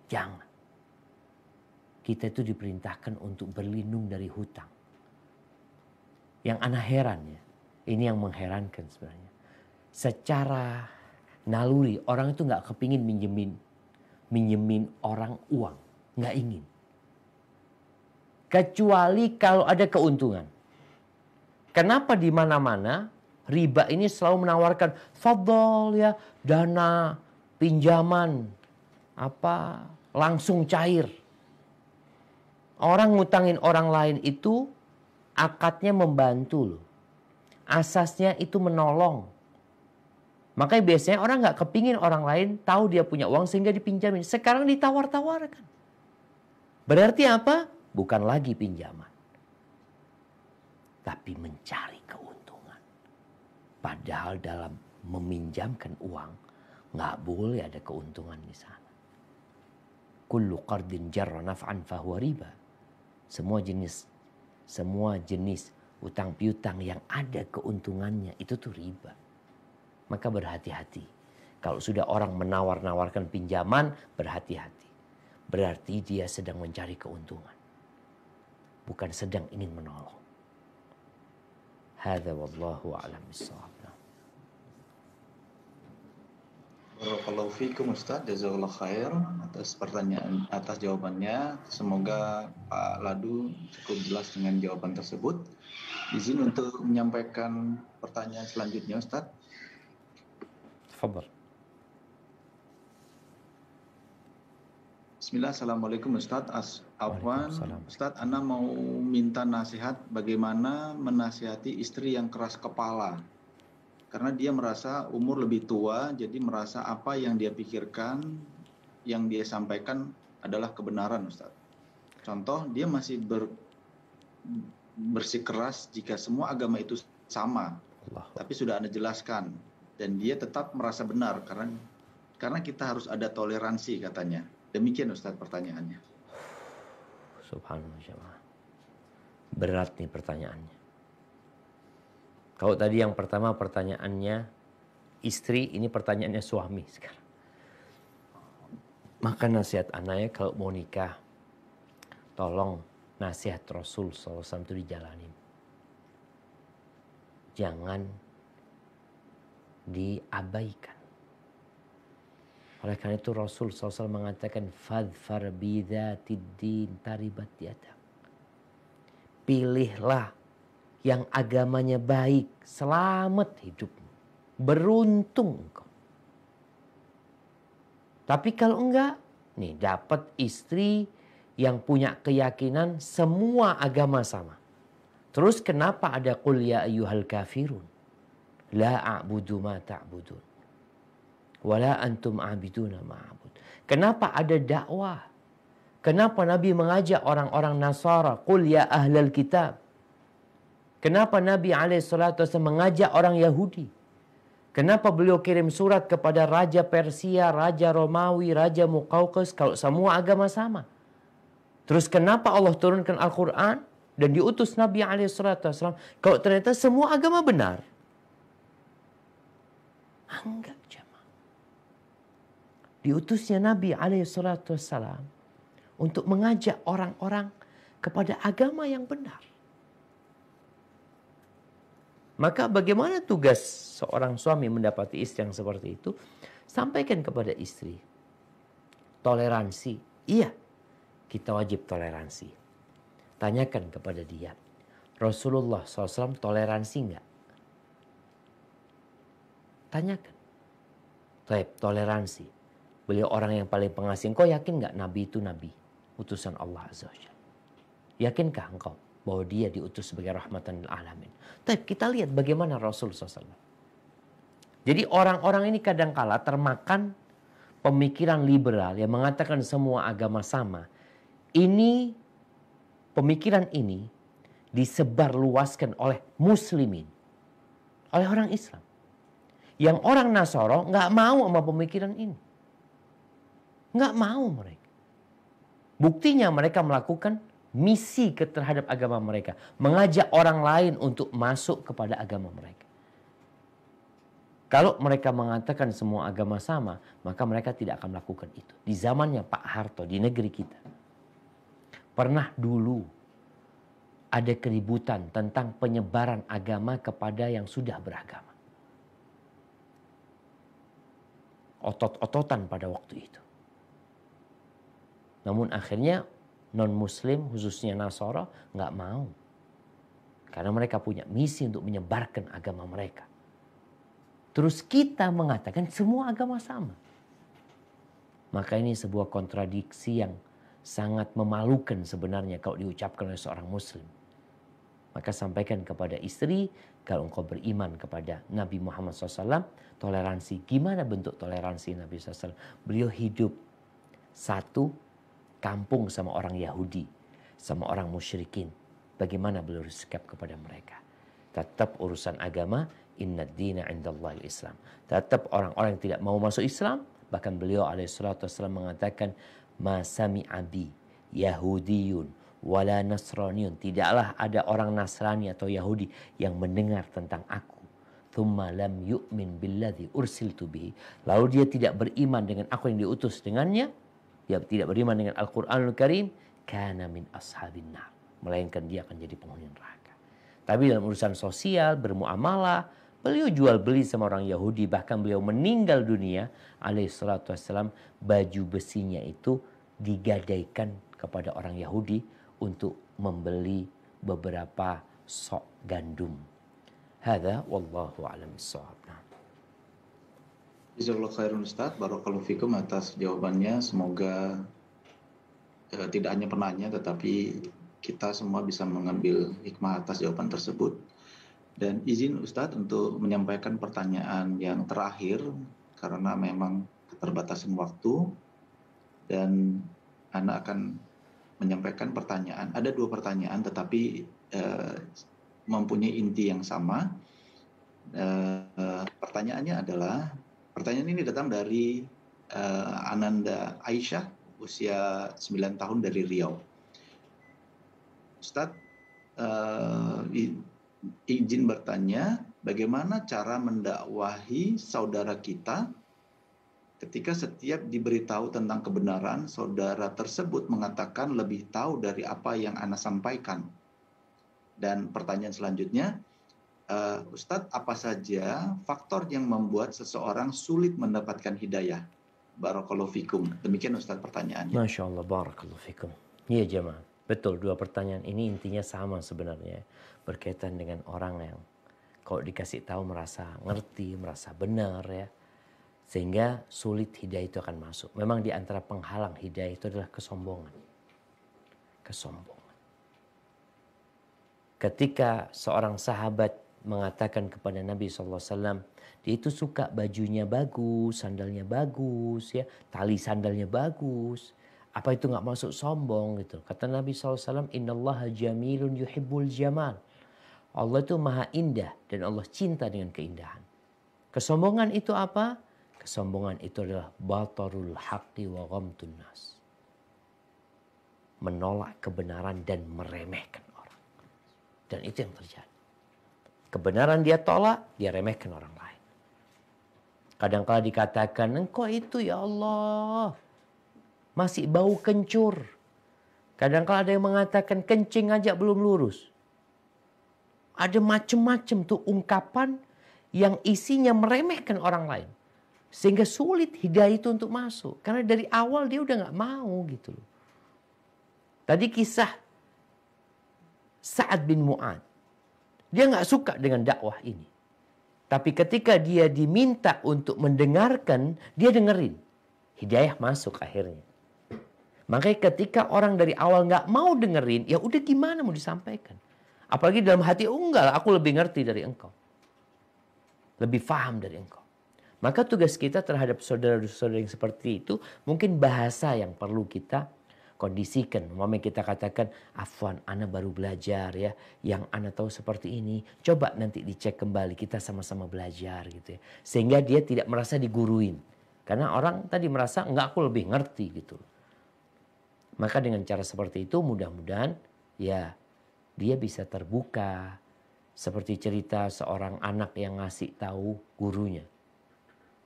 Jangan. Kita itu diperintahkan untuk berlindung dari hutang. Yang anak heran ya. Ini yang mengherankan sebenarnya. Secara naluri orang itu nggak kepingin minjemin minjemin orang uang. Nggak ingin. Kecuali kalau ada keuntungan. Kenapa di mana-mana riba ini selalu menawarkan fadol ya dana pinjaman apa langsung cair. Orang ngutangin orang lain itu akadnya membantu loh. Asasnya itu menolong. Makanya biasanya orang nggak kepingin orang lain tahu dia punya uang sehingga dipinjamin. Sekarang ditawar-tawarkan. Berarti apa? Bukan lagi pinjaman. Tapi mencari keuntungan. Padahal dalam meminjamkan uang nggak boleh ada keuntungan di sana. Kullu qardin jarra naf'an fahuwa riba. Semua jenis semua jenis utang piutang yang ada keuntungannya itu tuh riba. Maka berhati-hati. Kalau sudah orang menawar-nawarkan pinjaman, berhati-hati. Berarti dia sedang mencari keuntungan. Bukan sedang ingin menolong. Hada wallahu a'lam bissawab. Barakallahu fikum Ustaz, jazakallah khair atas pertanyaan atas jawabannya. Semoga Pak Ladu cukup jelas dengan jawaban tersebut. Izin untuk menyampaikan pertanyaan selanjutnya Ustaz. Tafadhol. Bismillah, Assalamualaikum Ustaz. As Afwan, Ustaz, Ana mau minta nasihat bagaimana menasihati istri yang keras kepala karena dia merasa umur lebih tua, jadi merasa apa yang dia pikirkan, yang dia sampaikan adalah kebenaran, Ustaz. Contoh, dia masih ber, bersikeras jika semua agama itu sama, Allah. tapi sudah Anda jelaskan, dan dia tetap merasa benar karena karena kita harus ada toleransi katanya. Demikian Ustaz pertanyaannya. Subhanallah. Berat nih pertanyaannya kalau tadi yang pertama pertanyaannya istri, ini pertanyaannya suami sekarang. Maka nasihat anaknya kalau mau nikah, tolong nasihat Rasul SAW itu dijalani, Jangan diabaikan. Oleh karena itu Rasul SAW mengatakan Fadfar bidha tiddin taribat diadab. Pilihlah yang agamanya baik, selamat hidupmu. Beruntung engkau. Tapi kalau enggak, nih dapat istri yang punya keyakinan semua agama sama. Terus kenapa ada qul ya ayyuhal kafirun? La a'budu ma ta'budun. la antum a'biduna maabud Kenapa ada dakwah? Kenapa Nabi mengajak orang-orang Nasara, qul ya ahlal kitab, Kenapa Nabi SAW mengajak orang Yahudi? Kenapa beliau kirim surat kepada Raja Persia, Raja Romawi, Raja Mukaukes kalau semua agama sama? Terus kenapa Allah turunkan Al-Quran dan diutus Nabi SAW kalau ternyata semua agama benar? Anggap jemaah. Diutusnya Nabi SAW untuk mengajak orang-orang kepada agama yang benar. Maka bagaimana tugas seorang suami mendapati istri yang seperti itu? Sampaikan kepada istri. Toleransi. Iya, kita wajib toleransi. Tanyakan kepada dia. Rasulullah SAW toleransi enggak Tanyakan. Taib, toleransi. Beliau orang yang paling pengasih. Kau yakin enggak Nabi itu Nabi? Utusan Allah Azza wa Yakinkah engkau? bahwa dia diutus sebagai rahmatan alamin. Tapi kita lihat bagaimana Rasul SAW. Jadi orang-orang ini kadangkala termakan pemikiran liberal yang mengatakan semua agama sama. Ini pemikiran ini disebarluaskan oleh muslimin. Oleh orang Islam. Yang orang Nasoro nggak mau sama pemikiran ini. Nggak mau mereka. Buktinya mereka melakukan misi ke terhadap agama mereka, mengajak orang lain untuk masuk kepada agama mereka. Kalau mereka mengatakan semua agama sama, maka mereka tidak akan melakukan itu. Di zamannya Pak Harto di negeri kita. Pernah dulu ada keributan tentang penyebaran agama kepada yang sudah beragama. Otot-ototan pada waktu itu. Namun akhirnya non-muslim khususnya Nasoro nggak mau. Karena mereka punya misi untuk menyebarkan agama mereka. Terus kita mengatakan semua agama sama. Maka ini sebuah kontradiksi yang sangat memalukan sebenarnya kalau diucapkan oleh seorang muslim. Maka sampaikan kepada istri, kalau engkau beriman kepada Nabi Muhammad SAW, toleransi. Gimana bentuk toleransi Nabi SAW? Beliau hidup satu kampung sama orang Yahudi, sama orang musyrikin. Bagaimana beliau sikap kepada mereka? Tetap urusan agama, inna dina indallahi islam. Tetap orang-orang yang tidak mau masuk Islam, bahkan beliau salatu wassalam mengatakan, Masami abi Yahudiyun wala Nasraniun. Tidaklah ada orang Nasrani atau Yahudi yang mendengar tentang aku. Thumma lam yu'min billadhi ursil bihi. Lalu dia tidak beriman dengan aku yang diutus dengannya dia tidak beriman dengan Al-Quranul Karim, karena min ashabin nar. Melainkan dia akan jadi penghuni neraka. Tapi dalam urusan sosial, bermuamalah, beliau jual beli sama orang Yahudi. Bahkan beliau meninggal dunia, salatu wassalam, baju besinya itu digadaikan kepada orang Yahudi untuk membeli beberapa sok gandum. Hada wallahu alam Jazakallah khairun Ustaz, barakallahu fikum atas jawabannya. Semoga eh, tidak hanya penanya tetapi kita semua bisa mengambil hikmah atas jawaban tersebut. Dan izin Ustadz untuk menyampaikan pertanyaan yang terakhir karena memang keterbatasan waktu dan Anda akan menyampaikan pertanyaan. Ada dua pertanyaan tetapi eh, mempunyai inti yang sama. Uh, pertanyaannya adalah Pertanyaan ini datang dari uh, Ananda Aisyah, usia 9 tahun dari Riau. Ustadz, uh, izin bertanya, bagaimana cara mendakwahi saudara kita ketika setiap diberitahu tentang kebenaran, saudara tersebut mengatakan lebih tahu dari apa yang Anda sampaikan. Dan pertanyaan selanjutnya, uh, Ustadz apa saja faktor yang membuat seseorang sulit mendapatkan hidayah? Barakallahu fikum. Demikian Ustadz pertanyaannya. Masya Allah, barakallahu fikum. Iya jemaah. Betul, dua pertanyaan ini intinya sama sebenarnya. Berkaitan dengan orang yang kalau dikasih tahu merasa ngerti, merasa benar ya. Sehingga sulit hidayah itu akan masuk. Memang di antara penghalang hidayah itu adalah kesombongan. Kesombongan. Ketika seorang sahabat mengatakan kepada Nabi SAW, dia itu suka bajunya bagus, sandalnya bagus, ya tali sandalnya bagus. Apa itu nggak masuk sombong gitu? Kata Nabi SAW, Allah jamilun yuhibbul jamal. Allah itu maha indah dan Allah cinta dengan keindahan. Kesombongan itu apa? Kesombongan itu adalah batarul haqqi wa ghamtun nas. Menolak kebenaran dan meremehkan orang. Dan itu yang terjadi. Kebenaran dia tolak, dia remehkan orang lain. Kadangkala kala dikatakan, engkau itu ya Allah masih bau kencur. Kadangkala -kadang ada yang mengatakan kencing aja belum lurus. Ada macam-macam tuh ungkapan yang isinya meremehkan orang lain. Sehingga sulit hidayah itu untuk masuk. Karena dari awal dia udah gak mau gitu loh. Tadi kisah Sa'ad bin Mu'ad. Dia nggak suka dengan dakwah ini. Tapi ketika dia diminta untuk mendengarkan, dia dengerin. Hidayah masuk akhirnya. Makanya ketika orang dari awal nggak mau dengerin, ya udah gimana mau disampaikan. Apalagi dalam hati, unggal, oh, aku lebih ngerti dari engkau. Lebih paham dari engkau. Maka tugas kita terhadap saudara-saudara yang seperti itu, mungkin bahasa yang perlu kita kondisikan. mami kita katakan, Afwan, Ana baru belajar ya. Yang Ana tahu seperti ini, coba nanti dicek kembali. Kita sama-sama belajar gitu ya. Sehingga dia tidak merasa diguruin. Karena orang tadi merasa, enggak aku lebih ngerti gitu. Maka dengan cara seperti itu mudah-mudahan ya dia bisa terbuka. Seperti cerita seorang anak yang ngasih tahu gurunya.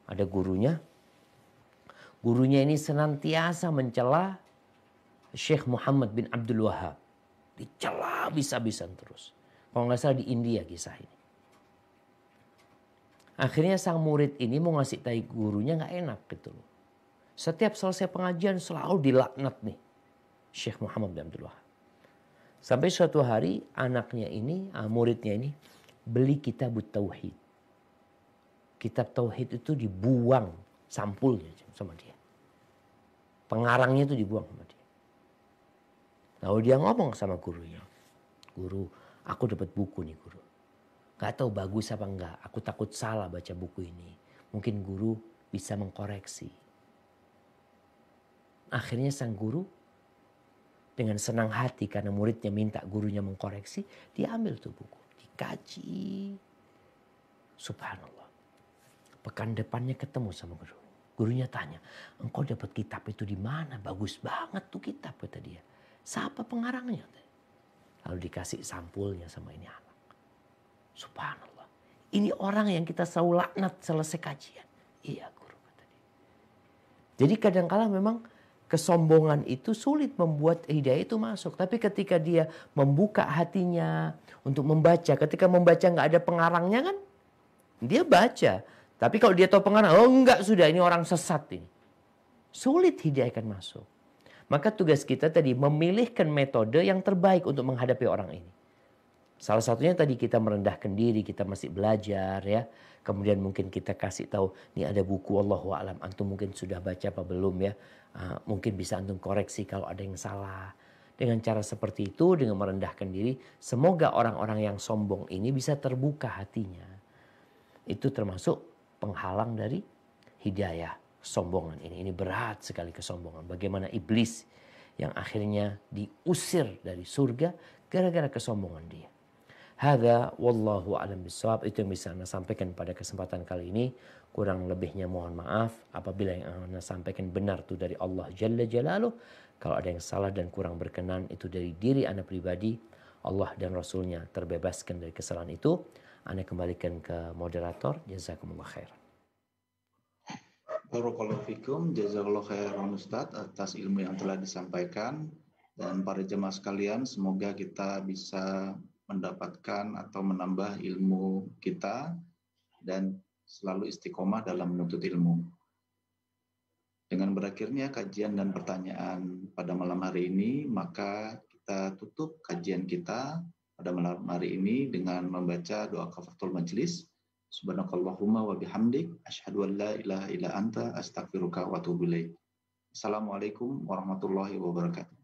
Ada gurunya, gurunya ini senantiasa mencela Syekh Muhammad bin Abdul Wahab. Dicela bisa habisan terus. Kalau nggak salah di India kisah ini. Akhirnya sang murid ini mau ngasih tai gurunya nggak enak gitu loh. Setiap selesai pengajian selalu dilaknat nih. Syekh Muhammad bin Abdul Wahab. Sampai suatu hari anaknya ini, ah, muridnya ini beli kitab tauhid. Kitab tauhid itu dibuang sampulnya sama dia. Pengarangnya itu dibuang sama Lalu dia ngomong sama gurunya. Guru, aku dapat buku nih guru. Gak tahu bagus apa enggak. Aku takut salah baca buku ini. Mungkin guru bisa mengkoreksi. Akhirnya sang guru dengan senang hati karena muridnya minta gurunya mengkoreksi. diambil tuh buku. Dikaji. Subhanallah. Pekan depannya ketemu sama guru. Gurunya tanya, engkau dapat kitab itu di mana? Bagus banget tuh kitab kata dia. Siapa pengarangnya? Lalu dikasih sampulnya sama ini anak. Subhanallah. Ini orang yang kita selalu laknat selesai kajian. Iya guru kata dia. Jadi kadangkala memang kesombongan itu sulit membuat hidayah itu masuk. Tapi ketika dia membuka hatinya untuk membaca. Ketika membaca nggak ada pengarangnya kan. Dia baca. Tapi kalau dia tahu pengarang, oh enggak sudah ini orang sesat ini. Sulit hidayah akan masuk. Maka tugas kita tadi memilihkan metode yang terbaik untuk menghadapi orang ini. Salah satunya tadi kita merendahkan diri, kita masih belajar ya. Kemudian mungkin kita kasih tahu, ini ada buku Allah alam. Antum mungkin sudah baca apa belum ya? Ah, mungkin bisa antum koreksi kalau ada yang salah. Dengan cara seperti itu, dengan merendahkan diri, semoga orang-orang yang sombong ini bisa terbuka hatinya. Itu termasuk penghalang dari hidayah kesombongan ini. Ini berat sekali kesombongan. Bagaimana iblis yang akhirnya diusir dari surga gara-gara kesombongan dia. Hada wallahu alam bisawab itu yang bisa Anda sampaikan pada kesempatan kali ini. Kurang lebihnya mohon maaf apabila yang Anda sampaikan benar itu dari Allah Jalla Jalaluh. Kalau ada yang salah dan kurang berkenan itu dari diri Anda pribadi. Allah dan Rasulnya terbebaskan dari kesalahan itu. Anda kembalikan ke moderator. Jazakumullah khair. Barakallahu fikum, jazakallahu khairan Ustaz atas ilmu yang telah disampaikan dan para jemaah sekalian semoga kita bisa mendapatkan atau menambah ilmu kita dan selalu istiqomah dalam menuntut ilmu. Dengan berakhirnya kajian dan pertanyaan pada malam hari ini, maka kita tutup kajian kita pada malam hari ini dengan membaca doa kafatul majelis. Subhanakallahumma wa bihamdik asyhadu an la ilaha illa anta astaghfiruka wa atubu ilaik. Assalamualaikum warahmatullahi wabarakatuh.